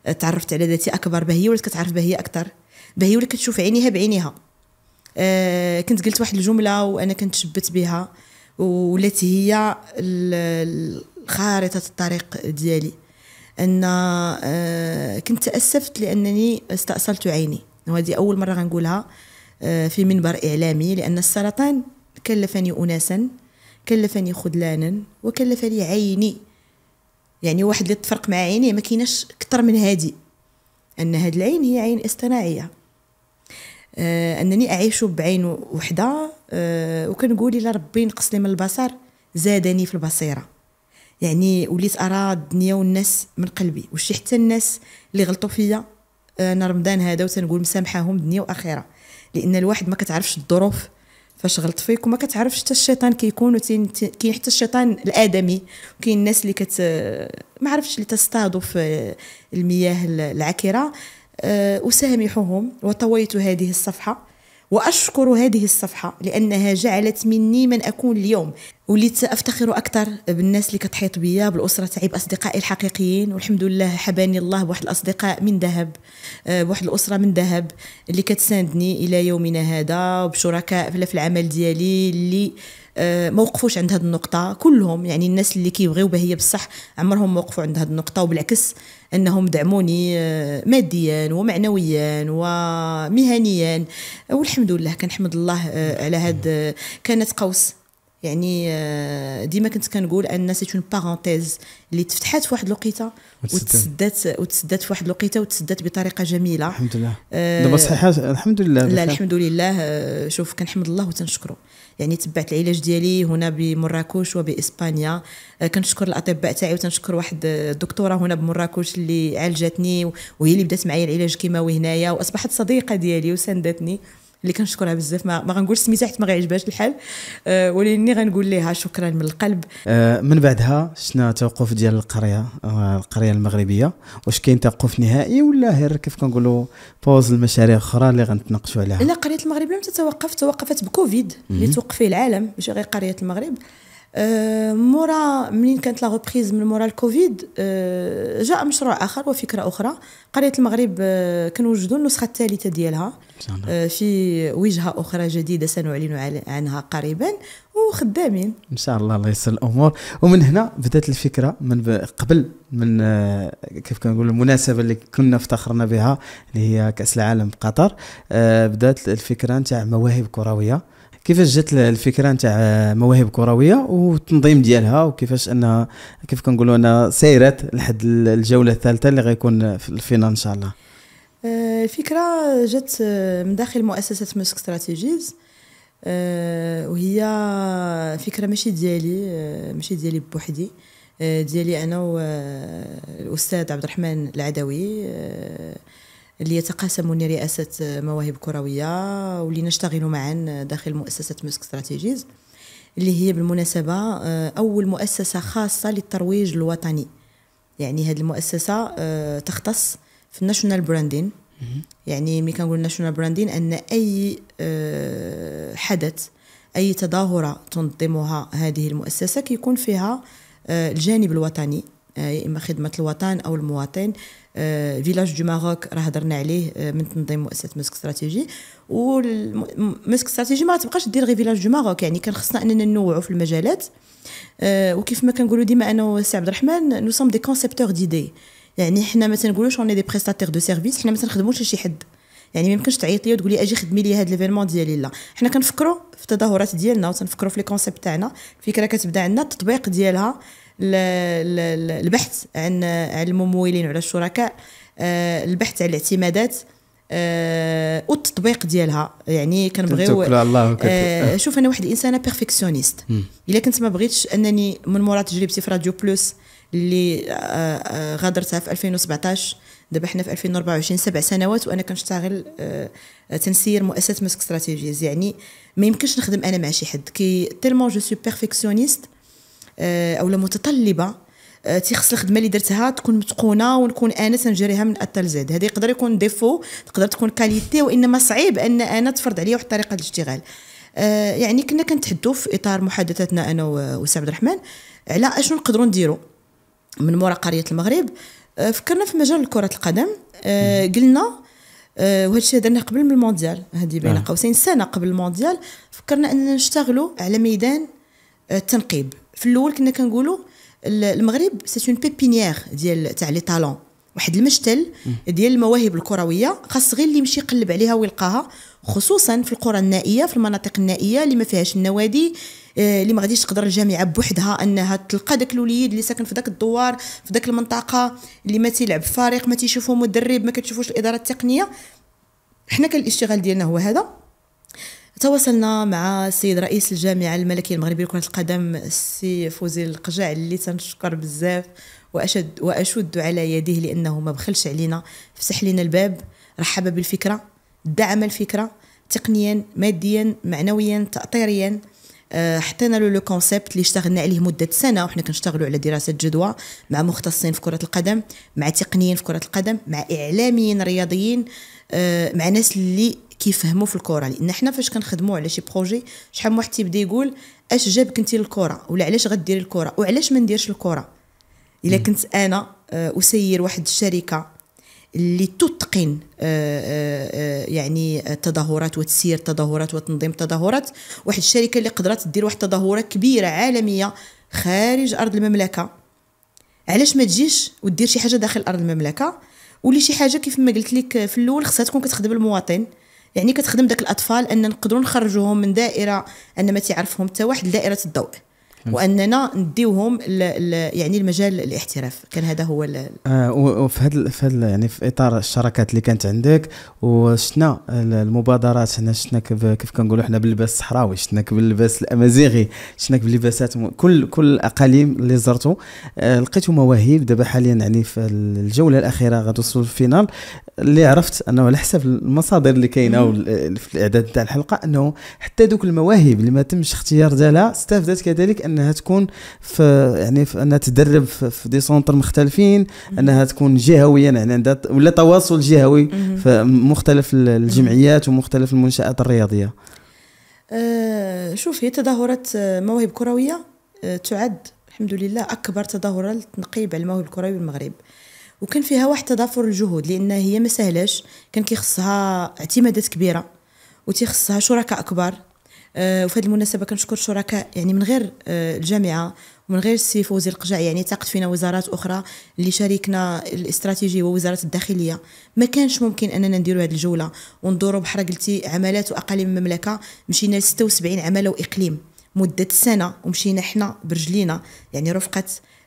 آه تعرفت على ذاتي اكبر بهي ولات كتعرف بهي اكثر بهي ولات كتشوف عينيها بعينيها آه كنت قلت واحد الجمله وانا كنت شبت بها ولات هي خارطه الطريق ديالي ان آه كنت تاسفت لانني استاصلت عيني وهذه اول مره غنقولها آه، في منبر اعلامي لان السرطان كلفني أناسا كلفني خذلانا وكلفني عيني يعني واحد اللي تفرق مع عينيه ما كيناش اكثر من هادي ان هاد العين هي عين اصطناعيه آه انني اعيش بعين وحده آه وكنقول الى ربي نقص لي من البصر زادني في البصيره يعني وليت ارى الدنيا والناس من قلبي وشي حتى الناس اللي غلطوا فيا آه، انا رمضان هذا وتنقول مسامحاهم دنيا واخره لان الواحد ما كتعرفش الظروف فاش غلط فيك وما كتعرفش حتى الشيطان كيكون وتين... كاين حتى الشيطان الادمي وكاين الناس اللي كت ما عرفتش اللي تصطادوا في المياه العكره أه وسامحوهم وطويت هذه الصفحه وأشكر هذه الصفحة لأنها جعلت مني من أكون اليوم وليت أفتخر أكثر بالناس اللي كتحيط بيا بالأسرة تاعي بأصدقائي الحقيقيين والحمد لله حباني الله بواحد الأصدقاء من ذهب آه، بواحد الأسرة من ذهب اللي كتساندني إلى يومنا هذا وبشركاء في العمل ديالي اللي آه، ما وقفوش عند هذه النقطه كلهم يعني الناس اللي كيبغيو بها هي بصح عمرهم ما وقفوا عند هذه النقطه وبالعكس انهم دعموني آه، ماديا ومعنويا ومهنيا والحمد لله كنحمد الله آه، على هاد كانت قوس يعني ديما كنت كنقول ان سيت اون بارونتيز اللي تفتحات في واحد الوقيته وتسدات وتسدات في واحد الوقيته وتسدات بطريقه جميله الحمد لله دابا صحيحه الحمد لله لا الحمد لله شوف كنحمد الله وتنشكره يعني تبعت العلاج ديالي هنا بمراكش وباسبانيا آه، كنشكر الاطباء تاعي وتنشكر واحد الدكتوره هنا بمراكش اللي عالجتني وهي اللي بدات معايا العلاج الكيماوي هنايا واصبحت صديقه ديالي وساندتني اللي كنشكرها بزاف ما, ما غنقول سميتها حيت ما غيعجبهاش الحال أه ولكن غنقول لها شكرا من القلب أه من بعدها شنا توقف ديال القريه أه، القريه المغربيه واش كاين توقف نهائي ولا غير كيف كنقولوا بوز المشاريع اخرى اللي غنتناقشوا عليها لا قريه المغرب لم تتوقف توقفت بكوفيد اللي توقف فيه العالم ماشي غير قريه المغرب أه مورا منين كانت لا ريبريز من مورا الكوفيد أه جاء مشروع اخر وفكره اخرى قريه المغرب أه كنوجدوا النسخه الثالثه ديالها آه، في وجهه اخرى جديده سنعلن عنها قريبا وخدامين ان شاء الله الله يسر الامور ومن هنا بدات الفكره من قبل من آه، كيف كنقول المناسبه اللي كنا افتخرنا بها اللي هي كاس العالم بقطر آه، بدات الفكره نتاع مواهب كرويه كيفاش جات الفكره نتاع مواهب كرويه والتنظيم ديالها وكيفاش انها كيف كنقولوا انا سيرت لحد الجوله الثالثه اللي غيكون في الفينال ان شاء الله آه، الفكرة جات آه، من داخل مؤسسة مسك استراتيجيز آه، وهي فكرة ماشي ديالي ماشي ديالي بوحدي ديالي أنا والأستاذ عبد الرحمن العدوي اللي يتقاسمون رئاسة مواهب كروية واللي نشتغل معا داخل مؤسسة مسك استراتيجيز اللي هي بالمناسبة أول مؤسسة خاصة للترويج الوطني يعني هذه المؤسسة تختص في الناشونال براندين يعني ملي كنقول ناشونال براندين ان اي آه، حدث اي تظاهره تنظمها هذه المؤسسه كيكون فيها آه، الجانب الوطني آه، يا اما خدمه الوطن او المواطن فيلاج دو ماروك راه هضرنا عليه من تنظيم مؤسسه مسك استراتيجي ومسك استراتيجي ما تبقاش دير غير فيلاج دو ماروك يعني كان خصنا اننا نوعوا في المجالات وكيف ما كنقولوا ديما انا وسي عبد الرحمن نو سوم دي كونسيبتور ديدي يعني حنا ما تنقولوش اوني دي بريستاتير دو سيرفيس حنا ما تنخدموش لشي حد يعني ما يمكنش تعيط لي وتقول لي اجي خدمي لي هذا ليفينمون ديالي لا حنا كنفكروا في التظاهرات ديالنا وتنفكروا في لي كونسيبت تاعنا الفكره كتبدا عندنا التطبيق ديالها البحث عن على الممولين وعلى الشركاء آه، البحث على الاعتمادات آه والتطبيق ديالها يعني كنبغيو آه،, آه شوف انا واحد الانسانه بيرفيكسيونيست الا كنت ما بغيتش انني من مورا تجربتي في راديو بلوس اللي آه، آه، غادرتها في 2017 دابا حنا في 2024 سبع سنوات وانا كنشتغل آه، تنسير مؤسسه مسك استراتيجيز يعني ما يمكنش نخدم انا مع شي حد كي تيلمون جو سو بيرفيكسيونيست اولا متطلبه تيخص الخدمه اللي درتها تكون متقونه ونكون انا تنجريها من ا زد هذا يقدر يكون ديفو تقدر تكون كاليتي وانما صعيب ان انا تفرض عليا واحد الطريقه الاشتغال يعني كنا كنتحدوا في اطار محادثتنا انا وسعد الرحمن على اشنو نقدروا نديروا من مورا قريه المغرب آه، فكرنا في مجال كره القدم آه، قلنا آه، وهذا الشيء درناه قبل من المونديال هذه بين قوسين سنه قبل المونديال فكرنا اننا نشتغلوا على ميدان التنقيب في الاول كنا كنقولوا المغرب سي اون بيبينيير ديال تاع لي طالون واحد المشتل ديال المواهب الكرويه خاص غير اللي يمشي يقلب عليها ويلقاها خصوصا في القرى النائيه في المناطق النائيه اللي ما فيهاش النوادي آه، اللي ما غاديش تقدر الجامعه بوحدها انها تلقى داك الوليد اللي ساكن في داك الدوار في داك المنطقه اللي ما تيلعب فريق ما تيشوفو مدرب ما كتشوفوش الاداره التقنيه حنا كان الاشتغال ديالنا هو هذا تواصلنا مع السيد رئيس الجامعه الملكيه المغربيه لكره القدم السي فوزي القجاع اللي تنشكر بزاف واشد واشد على يديه لانه ما بخلش علينا فسح لنا الباب رحب بالفكره دعم الفكره تقنيا ماديا معنويا تاطيريا آه، حطينا له لو كونسيبت اللي اشتغلنا عليه مده سنه وحنا كنشتغلوا على دراسه جدوى مع مختصين في كره القدم مع تقنيين في كره القدم مع اعلاميين رياضيين آه، مع ناس اللي كيفهموا في الكره لان حنا فاش كنخدموا على شي بروجي شحال من واحد تيبدا يقول اش جابك انت للكره ولا علاش غديري الكره وعلاش ما نديرش الكره الا كنت انا آه، اسير واحد الشركه اللي تتقن آه، آه، آه، يعني تظاهرات وتسير تظاهرات وتنظيم تظاهرات واحد الشركه اللي قدرت دير واحد التظاهره كبيره عالميه خارج ارض المملكه علاش ما تجيش ودير شي حاجه داخل ارض المملكه ولي شي حاجه كيف ما قلت لك في الاول خصها تكون كتخدم المواطن يعني كتخدم داك الاطفال ان نقدروا نخرجوهم من دائره ان ما تعرفهم حتى واحد لدائره الضوء واننا نديوهم يعني المجال الاحتراف كان هذا هو آه وفي هذا في هذا يعني في اطار الشراكات اللي كانت عندك وشنا المبادرات هنا شفنا كيف كيف كنقولوا احنا باللباس الصحراوي شفنا باللباس الامازيغي شفنا باللباسات كل كل الاقاليم اللي زرتو آه لقيتوا مواهب دابا حاليا يعني في الجوله الاخيره غتوصلوا للفينال اللي عرفت انه على حسب المصادر اللي كاينه في الاعداد تاع الحلقه انه حتى دوك المواهب اللي ما تمش اختيار ديالها استفدت كذلك ان انها تكون في يعني في انها تدرب في, دي سونتر مختلفين انها تكون جهويا يعني عندها ولا تواصل جهوي في مختلف الجمعيات ومختلف المنشات الرياضيه آه، شوف هي تظاهرات آه، مواهب كرويه آه، تعد الحمد لله اكبر تظاهره للتنقيب على المواهب الكرويه بالمغرب وكان فيها واحد تضافر الجهود لان هي ما سهلاش كان كيخصها اعتمادات كبيره وتيخصها شركاء كبار آه، وفي هذه المناسبه كنشكر الشركاء يعني من غير آه، الجامعه ومن غير السي فوزي القجع يعني تاقت فينا وزارات اخرى اللي شاركنا الاستراتيجي ووزاره الداخليه ما كانش ممكن اننا نديروا هذه الجوله وندوروا بحال قلتي عمالات واقاليم المملكه مشينا ل 76 عماله واقليم مده سنه ومشينا حنا برجلينا يعني رفقه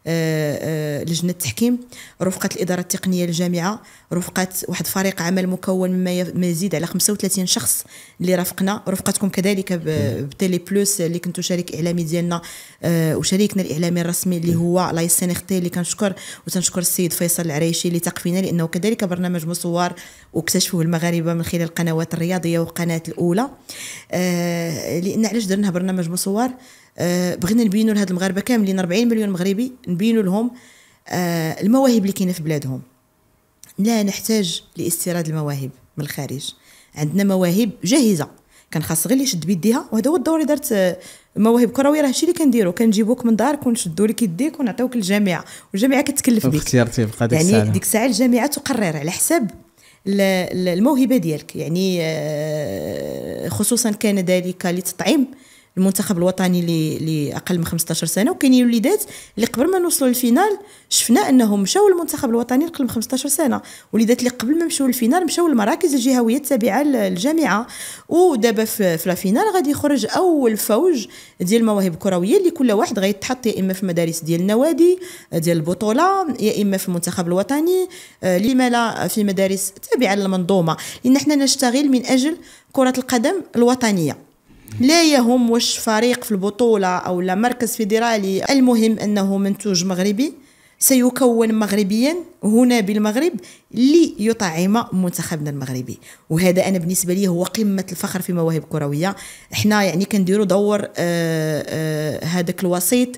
آه، آه، لجنه التحكيم رفقه الاداره التقنيه للجامعه رفقه واحد فريق عمل مكون مما يزيد على 35 شخص اللي رافقنا رفقتكم كذلك بتيلي بلوس اللي كنتو شريك اعلامي ديالنا آه، وشريكنا الاعلامي الرسمي اللي هو لايس سينيختي اللي كنشكر وتنشكر السيد فيصل العريشي اللي تاق فينا لانه كذلك برنامج مصور واكتشفوه المغاربه من خلال القنوات الرياضيه والقناه الاولى لان علاش درنا برنامج مصور آه بغينا نبينوا لهاد المغاربه كاملين 40 مليون مغربي نبينوا لهم آه المواهب اللي كاينه في بلادهم لا نحتاج لاستيراد المواهب من الخارج عندنا مواهب جاهزه كان خاص غير اللي يشد بيديها وهذا هو الدور اللي درت آه، مواهب كرويه راه هادشي اللي كنديرو كنجيبوك من دارك ونشدو لك يديك ونعطيوك للجامعه والجامعه كتكلف بك اختيارتي ديك يعني ديك الساعه الجامعه تقرر على حساب الموهبه ديالك يعني آه، خصوصا كان ذلك لتطعيم المنتخب الوطني اللي اقل من 15 سنه وكاينين وليدات اللي قبل ما نوصلوا للفينال شفنا انهم مشاو للمنتخب الوطني اقل من 15 سنه وليدات اللي قبل ما مشاو للفينال مشاو للمراكز الجهويه التابعه للجامعه ودابا في لا فينال غادي يخرج اول فوج ديال المواهب الكرويه اللي كل واحد غيتحط يا اما في مدارس ديال النوادي ديال البطوله يا اما في المنتخب الوطني آه، لما لا في مدارس تابعه للمنظومه لان حنا نشتغل من اجل كره القدم الوطنيه لا يهم واش فريق في البطولة أو لا مركز فيدرالي المهم أنه منتوج مغربي سيكون مغربيا هنا بالمغرب ليطعم منتخبنا المغربي وهذا انا بالنسبه لي هو قمه الفخر في مواهب كرويه احنا يعني كنديروا دور آه، آه، هذاك الوسيط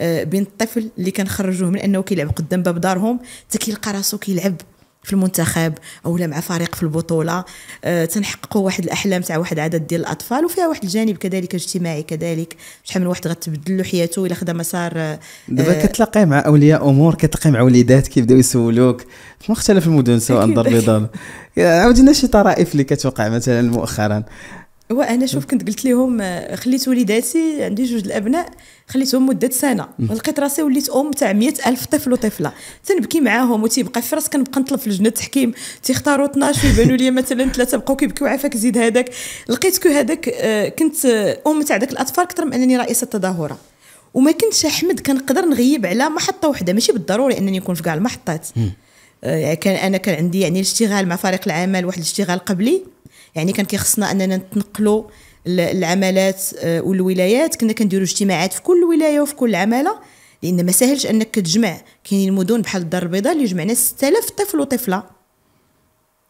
آه، بين الطفل اللي كنخرجوه من انه كيلعب قدام باب دارهم حتى كيلقى راسو كيلعب في المنتخب او مع فريق في البطوله آه، تنحققوا واحد الاحلام تاع واحد عدد ديال الاطفال وفيها واحد الجانب كذلك اجتماعي كذلك شحال من واحد غتبدل له حياته الا خدا مسار أه دابا كتلاقي مع اولياء امور كتلاقي مع وليدات كيبداو يسولوك في مختلف المدن سواء الدار البيضاء عاودينا شي طرائف اللي كتوقع مثلا مؤخرا وانا شوف كنت قلت لهم آه، خليت وليداتي عندي جوج الابناء خليتهم مده سنه لقيت راسي وليت ام تاع 100000 الف طفل وطفله تنبكي معاهم وتيبقى في راس كنبقى نطلب في لجنه التحكيم تيختاروا 12 يبانوا لي مثلا ثلاثه بقاو كيبكيو عافاك زيد هذاك لقيت كو هذاك آه، كنت آه، ام تاع ذاك الاطفال اكثر من انني رئيسه التظاهره وما كنتش احمد كنقدر نغيب على محطه واحده ماشي بالضروري انني نكون في كاع المحطات آه، يعني كان انا كان عندي يعني الاشتغال مع فريق العمل واحد الاشتغال قبلي يعني كان كيخصنا اننا نتنقلوا العمالات آه، والولايات كنا كنديروا اجتماعات في كل ولايه وفي كل عماله لان ما ساهلش انك كتجمع كاينين مدن بحال الدار البيضاء اللي جمعنا 6000 طفل وطفله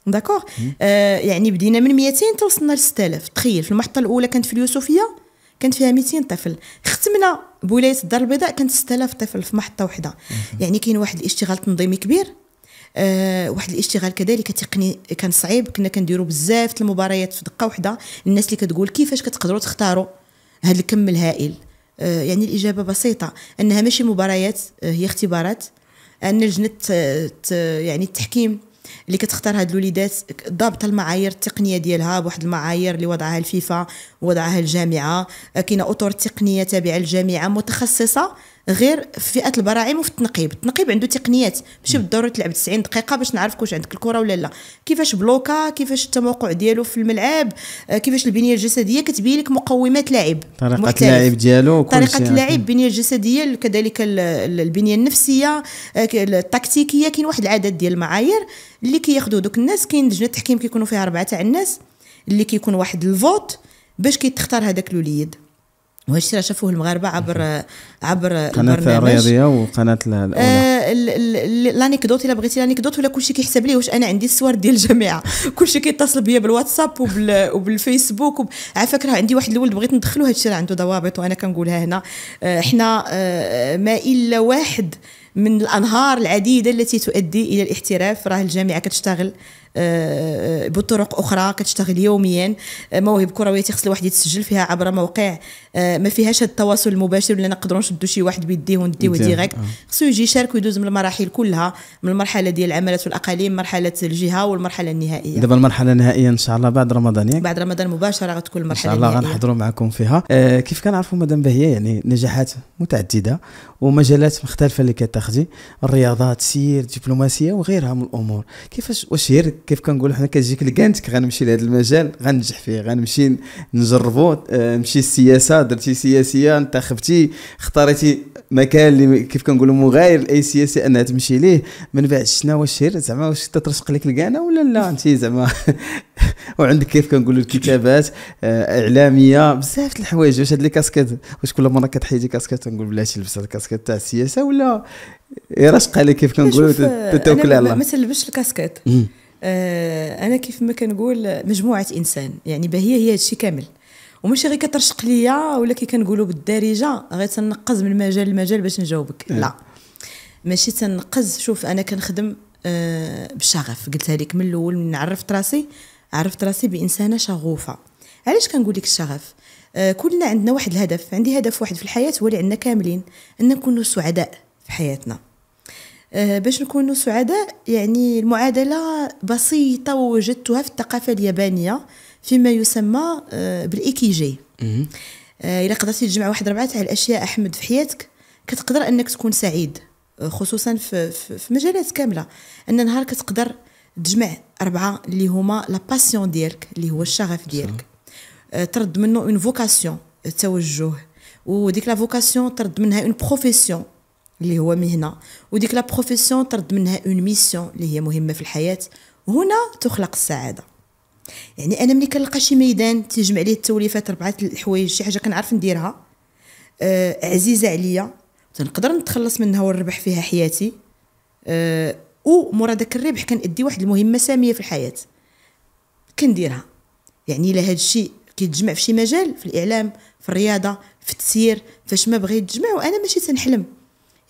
داكوغ آه يعني بدينا من 200 توصلنا ل 6000 تخيل في المحطه الاولى كانت في اليوسفيه كانت فيها 200 طفل ختمنا بولايه الدار البيضاء كانت 6000 طفل في محطه واحده يعني كاين واحد الاشتغال تنظيمي كبير آه، واحد الاشتغال كذلك تقني كان صعيب كنا كنديروا بزاف المباريات في دقه واحده الناس اللي كتقول كيفاش كتقدروا تختاروا هذا الكم الهائل آه، يعني الاجابه بسيطه انها ماشي مباريات آه، هي اختبارات ان لجنه يعني التحكيم اللي كتختار هاد الوليدات ضابطه المعايير التقنيه ديالها بواحد المعايير اللي وضعها الفيفا وضعها الجامعه كاينه اطر تقنيه تابعه للجامعه متخصصه غير في فئه البراعم وفي التنقيب التنقيب عنده تقنيات ماشي بالضروره تلعب 90 دقيقه باش نعرفك واش عندك الكره ولا لا كيفاش بلوكا كيفاش التموقع ديالو في الملعب آه، كيفاش البنيه الجسديه كتبين لك مقومات لاعب طريقه اللاعب ديالو طريقه اللاعب البنيه الجسديه كذلك البنيه النفسيه آه، التكتيكيه كاين واحد العدد ديال المعايير اللي كياخذوا دوك الناس كاين لجنه التحكيم كيكونوا فيها اربعه تاع الناس اللي كيكون واحد الفوت باش كيتختار هذاك الوليد الشيء شافوه المغاربه عبر عبر قناه الرياضيه وقناه الاولى آه، لانيكدوت الا بغيتي لانيكدوت ولا كلشي كيحسب لي واش انا عندي الصور ديال الجامعه [laughs] كلشي كيتصل بيا بالواتساب وبال وبالفيسبوك وب... على فكره عندي واحد الولد بغيت ندخلو هادشي عنده ضوابط وانا كنقولها هنا آه، حنا آه، ما الا واحد من الانهار العديده التي تؤدي الى الاحتراف راه الجامعه كتشتغل بطرق اخرى كتشتغل يوميا موهب كرويه تيخص الواحد يتسجل فيها عبر موقع آه، ما فيهاش هذا التواصل المباشر ولا نقدروا نشدوا شي واحد بيديه ونديوه آه. ديريكت خصو يجي يشارك ويدوز من المراحل كلها من المرحله ديال العملات والاقاليم مرحله الجهه والمرحله النهائيه دابا المرحله النهائيه ان شاء الله بعد رمضان ياك بعد رمضان مباشره غتكون المرحله النهائيه ان شاء الله غنحضروا معكم فيها آه كيف كنعرفوا مدام بهيه يعني نجاحات متعدده ومجالات مختلفه اللي كتاخذي الرياضات سير دبلوماسيه وغيرها من الامور كيفاش واش هي كيف كنقولوا حنا كتجيك الكانتك غنمشي لهذا المجال غنجح فيه غنمشي نجربو آه، نمشي السياسه درتي سياسيه انتخبتي اختاريتي مكان اللي كيف كنقولوا مغاير لاي سياسي انها تمشي ليه من بعد شنا واش زعما واش تترشق لك الكانه ولا لا انت زعما [laughs] وعندك كيف كنقولوا الكتابات آه، اعلاميه بزاف الحوايج واش هاد لي كاسكيت واش كل مره كتحيدي كاسكيت تنقول بلاتي لبس هاد الكاسكيت تاع السياسه ولا يرشق عليك كيف كنقولوا تتوكل على الله ما تلبسش الكاسكيت آه، انا كيف ما كنقول مجموعه انسان يعني باهيه هي هادشي كامل وماشي غير كترشق ليا ولا كي كنقولوا بالدارجه غير تنقز من مجال لمجال باش نجاوبك إيه. لا ماشي تنقز شوف انا كنخدم أه بشغف قلتها لك من الاول من عرفت راسي عرفت راسي بانسانه شغوفه علاش كنقول لك الشغف أه كلنا عندنا واحد الهدف عندي هدف واحد في الحياه هو اللي عندنا كاملين ان نكونوا سعداء في حياتنا آه، باش نكونوا سعداء يعني المعادلة بسيطة ووجدتها في الثقافة اليابانية فيما يسمى آه، بالإيكيجي آه، إلا قدرتي تجمع واحد ربعة تاع الأشياء أحمد في حياتك كتقدر أنك تكون سعيد خصوصا في, في, مجالات كاملة أن نهار كتقدر تجمع أربعة اللي هما لا باسيون ديالك اللي هو الشغف ديالك ترد منه اون فوكاسيون التوجه وديك لا فوكاسيون ترد منها اون بروفيسيون اللي هو مهنه وديك لا بروفيسيون طرد منها اون ميسيون اللي هي مهمه في الحياه هنا تخلق السعاده يعني انا ملي كنلقى شي ميدان تيجمع ليه التوليفات ربعه الحوايج شي حاجه كنعرف نديرها آه عزيزه عليا تنقدر نتخلص منها ونربح فيها حياتي آه ومورا داك الربح كنأدي واحد المهمه ساميه في الحياه كنديرها يعني الا هاد الشيء كيتجمع في شي مجال في الاعلام في الرياضه في التسيير فاش ما بغيت تجمع وانا ماشي تنحلم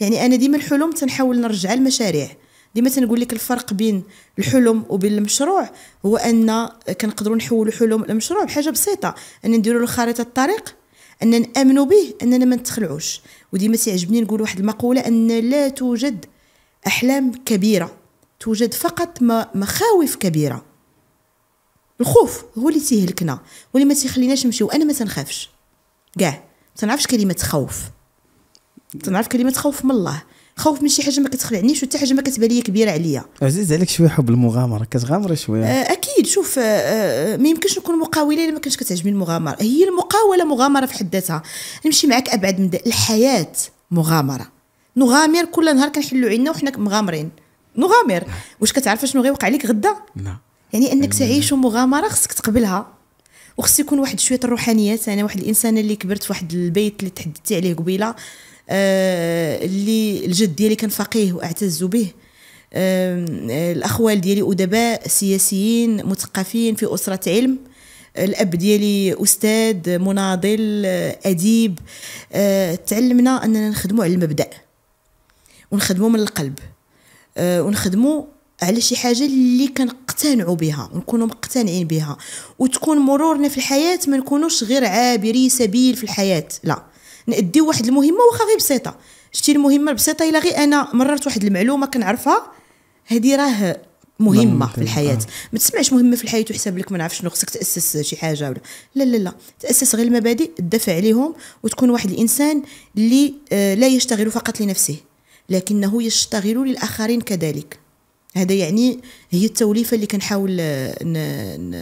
يعني انا ديما الحلم تنحاول نرجع المشاريع ديما تنقول لك الفرق بين الحلم وبين المشروع هو ان كنقدروا نحولوا حلم لمشروع بحاجه بسيطه ان نديروا له خريطه الطريق ان نامنوا به اننا ما نتخلعوش وديما تعجبني نقول واحد المقوله ان لا توجد احلام كبيره توجد فقط مخاوف كبيره الخوف هو اللي تيهلكنا واللي ما تيخليناش نمشيو انا ما تنخافش كاع ما تنعرفش كلمه خوف تنعرف كلمه خوف من الله خوف من شي حاجه ما كتخلعنيش وحتى حاجه ما كتبان لي كبيره عليا عزيز عليك شويه حب المغامره كتغامري شويه آه اكيد شوف آه آه ما يمكنش نكون مقاوله الا ما كانتش كتعجبني المغامره هي المقاوله مغامره في حد ذاتها نمشي معك ابعد من ده. الحياه مغامره نغامر كل نهار كنحلوا عيننا وحنا مغامرين نغامر واش كتعرف شنو غيوقع لك غدا لا يعني انك تعيش مغامره خصك تقبلها وخص يكون واحد شويه الروحانيات انا واحد الانسانه اللي كبرت في واحد البيت اللي تحدثتي عليه قبيله آه، اللي الجد ديالي كان فقيه واعتز به آه، آه، الاخوال ديالي ادباء سياسيين مثقفين في اسره علم الاب ديالي استاذ مناضل اديب تعلمنا اننا نخدموا على المبدا ونخدموا من القلب ونخدموا على شي حاجه اللي كنقتنعوا بها ونكونوا مقتنعين بها وتكون مرورنا في الحياه ما نكونوش غير عابري سبيل في الحياه لا ناديو واحد المهمه واخا غير بسيطه شتي المهمه البسيطه الا غير انا مررت واحد المعلومه كنعرفها هذه راه مهمه في الحياه آه. ما تسمعش مهمه في الحياه وحساب لك ما نعرفش شنو خصك تاسس شي حاجه ولا لا لا لا تاسس غير المبادئ تدافع عليهم وتكون واحد الانسان اللي آه، لا يشتغل فقط لنفسه لكنه يشتغل للاخرين كذلك هذا يعني هي التوليفه اللي كنحاول آه، ن... ن...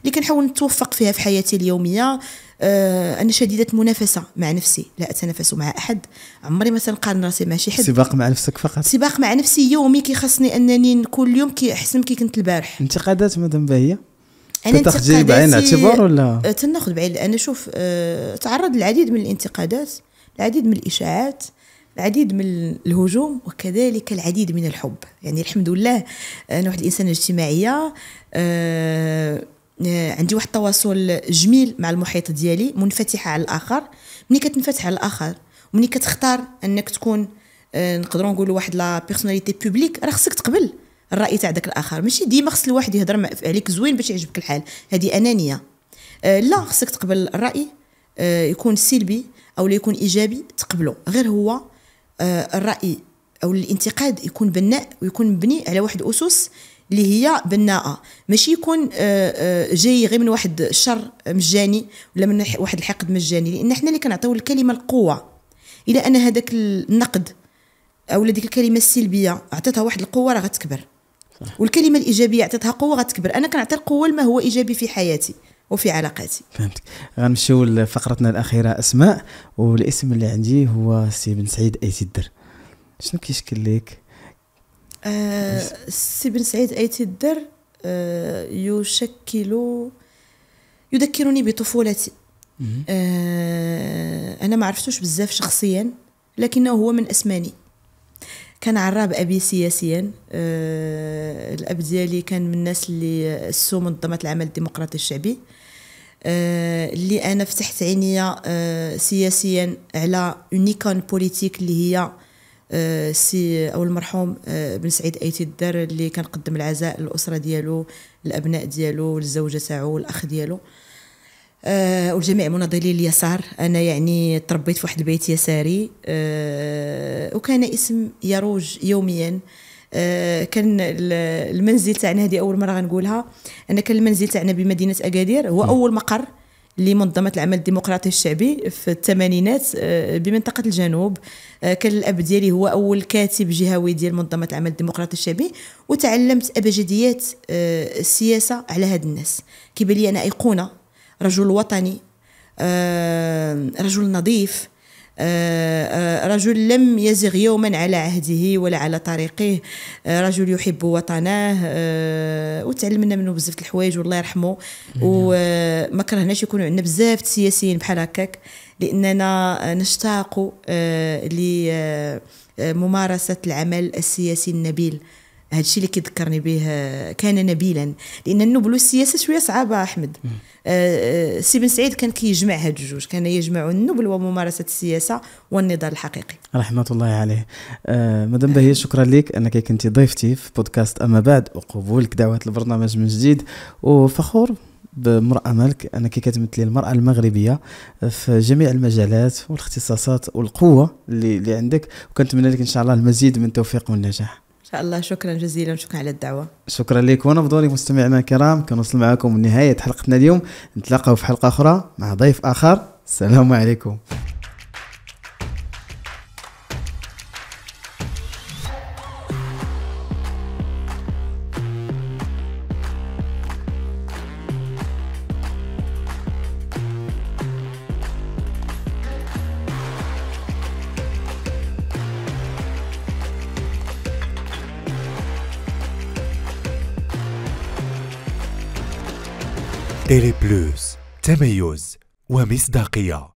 اللي كنحاول نتوفق فيها في حياتي اليوميه آه، انا شديده المنافسه مع نفسي لا اتنافس مع احد عمري ما تنقارن راسي مع شي حد سباق مع نفسك فقط سباق مع نفسي يومي كيخصني انني كل يوم كيحسن كي كنت البارح انتقادات مدام باهيه انا تاخذي بعين الاعتبار ولا آه، تناخذ بعين انا شوف أه تعرض للعديد من الانتقادات العديد من الاشاعات العديد من الهجوم وكذلك العديد من الحب يعني الحمد لله انا واحد الانسانه اجتماعيه أه آه، عندي واحد التواصل جميل مع المحيط ديالي منفتحه على الاخر ملي كتنفتح على الاخر ملي كتختار انك تكون آه، نقدروا نقولوا واحد لا بيرسوناليتي بوبليك راه خصك تقبل الراي تاع داك الاخر ماشي ديما خص الواحد يهضر عليك زوين باش يعجبك الحال هذه انانيه آه، لا خصك تقبل الراي يكون سلبي او يكون ايجابي تقبله غير هو الراي او الانتقاد يكون بناء ويكون مبني على واحد الاسس اللي هي بناءه ماشي يكون آه، آه، جاي غير من واحد الشر مجاني ولا من واحد الحقد مجاني لان حنا اللي كنعطيو الكلمه القوه الى ان هذاك النقد او ديك الكلمه السلبيه عطاتها واحد القوه راه غتكبر صح. والكلمه الايجابيه عطاتها قوه غتكبر انا كنعطي القوه لما هو ايجابي في حياتي وفي علاقاتي فهمتك غنمشيو لفقرتنا الاخيره اسماء والاسم اللي عندي هو سي بن سعيد ايتي الدر شنو كيشكل لك آه، السي بن سعيد ايتي الدر آه، يشكل يذكرني بطفولتي آه، انا ما عرفتوش بزاف شخصيا لكنه هو من اسماني كان عراب ابي سياسيا الاب ديالي كان من الناس اللي اسسوا منظمه العمل الديمقراطي الشعبي اللي انا فتحت عينيا سياسيا على اون ايكون بوليتيك اللي هي آه، سي او المرحوم آه، بن سعيد ايتي الدار اللي كان قدم العزاء للاسره ديالو الابناء ديالو للزوجه تاعو والاخ ديالو أه والجميع مناضلي اليسار انا يعني تربيت في واحد البيت يساري أه وكان اسم يروج يوميا أه كان المنزل تاعنا هذه اول مره غنقولها انا كان المنزل تاعنا بمدينه اكادير هو اول مقر لمنظمة العمل الديمقراطي الشعبي في الثمانينات آه، بمنطقة الجنوب آه، كان الأب ديالي هو أول كاتب جهوي ديال منظمة العمل الديمقراطي الشعبي وتعلمت أبجديات آه، السياسة على هاد الناس كيبان لي أنا أيقونة رجل وطني رجل نظيف آه، آه، رجل لم يزغ يوما على عهده ولا على طريقه آه، رجل يحب وطنه وتعلمنا منه بزاف الحوايج والله يرحمه وما كرهناش يكون عندنا بزاف السياسيين بحال هكاك لاننا نشتاق لممارسه العمل السياسي النبيل هذا الشيء اللي كيذكرني به كان نبيلا لان النبل والسياسه شويه صعبه احمد آه، آه، سي بن سعيد كان كيجمع كي هاد الجوج كان يجمع النبل وممارسه السياسه والنضال الحقيقي رحمه الله عليه آه، مدام بهية شكرا لك انك كنت ضيفتي في بودكاست اما بعد وقبولك دعوه البرنامج من جديد وفخور بامرأة ملك أنك كتمثلي المرأة المغربية في جميع المجالات والاختصاصات والقوة اللي, اللي عندك وكنتمنى لك إن شاء الله المزيد من التوفيق والنجاح فالله شكرا جزيلا شكرا على الدعوه شكرا لك وانا فضولي مستمعينا الكرام كنوصل معكم لنهايه حلقتنا اليوم نتلاقاو في حلقه اخرى مع ضيف اخر السلام عليكم إيري بلوس تميز ومصداقية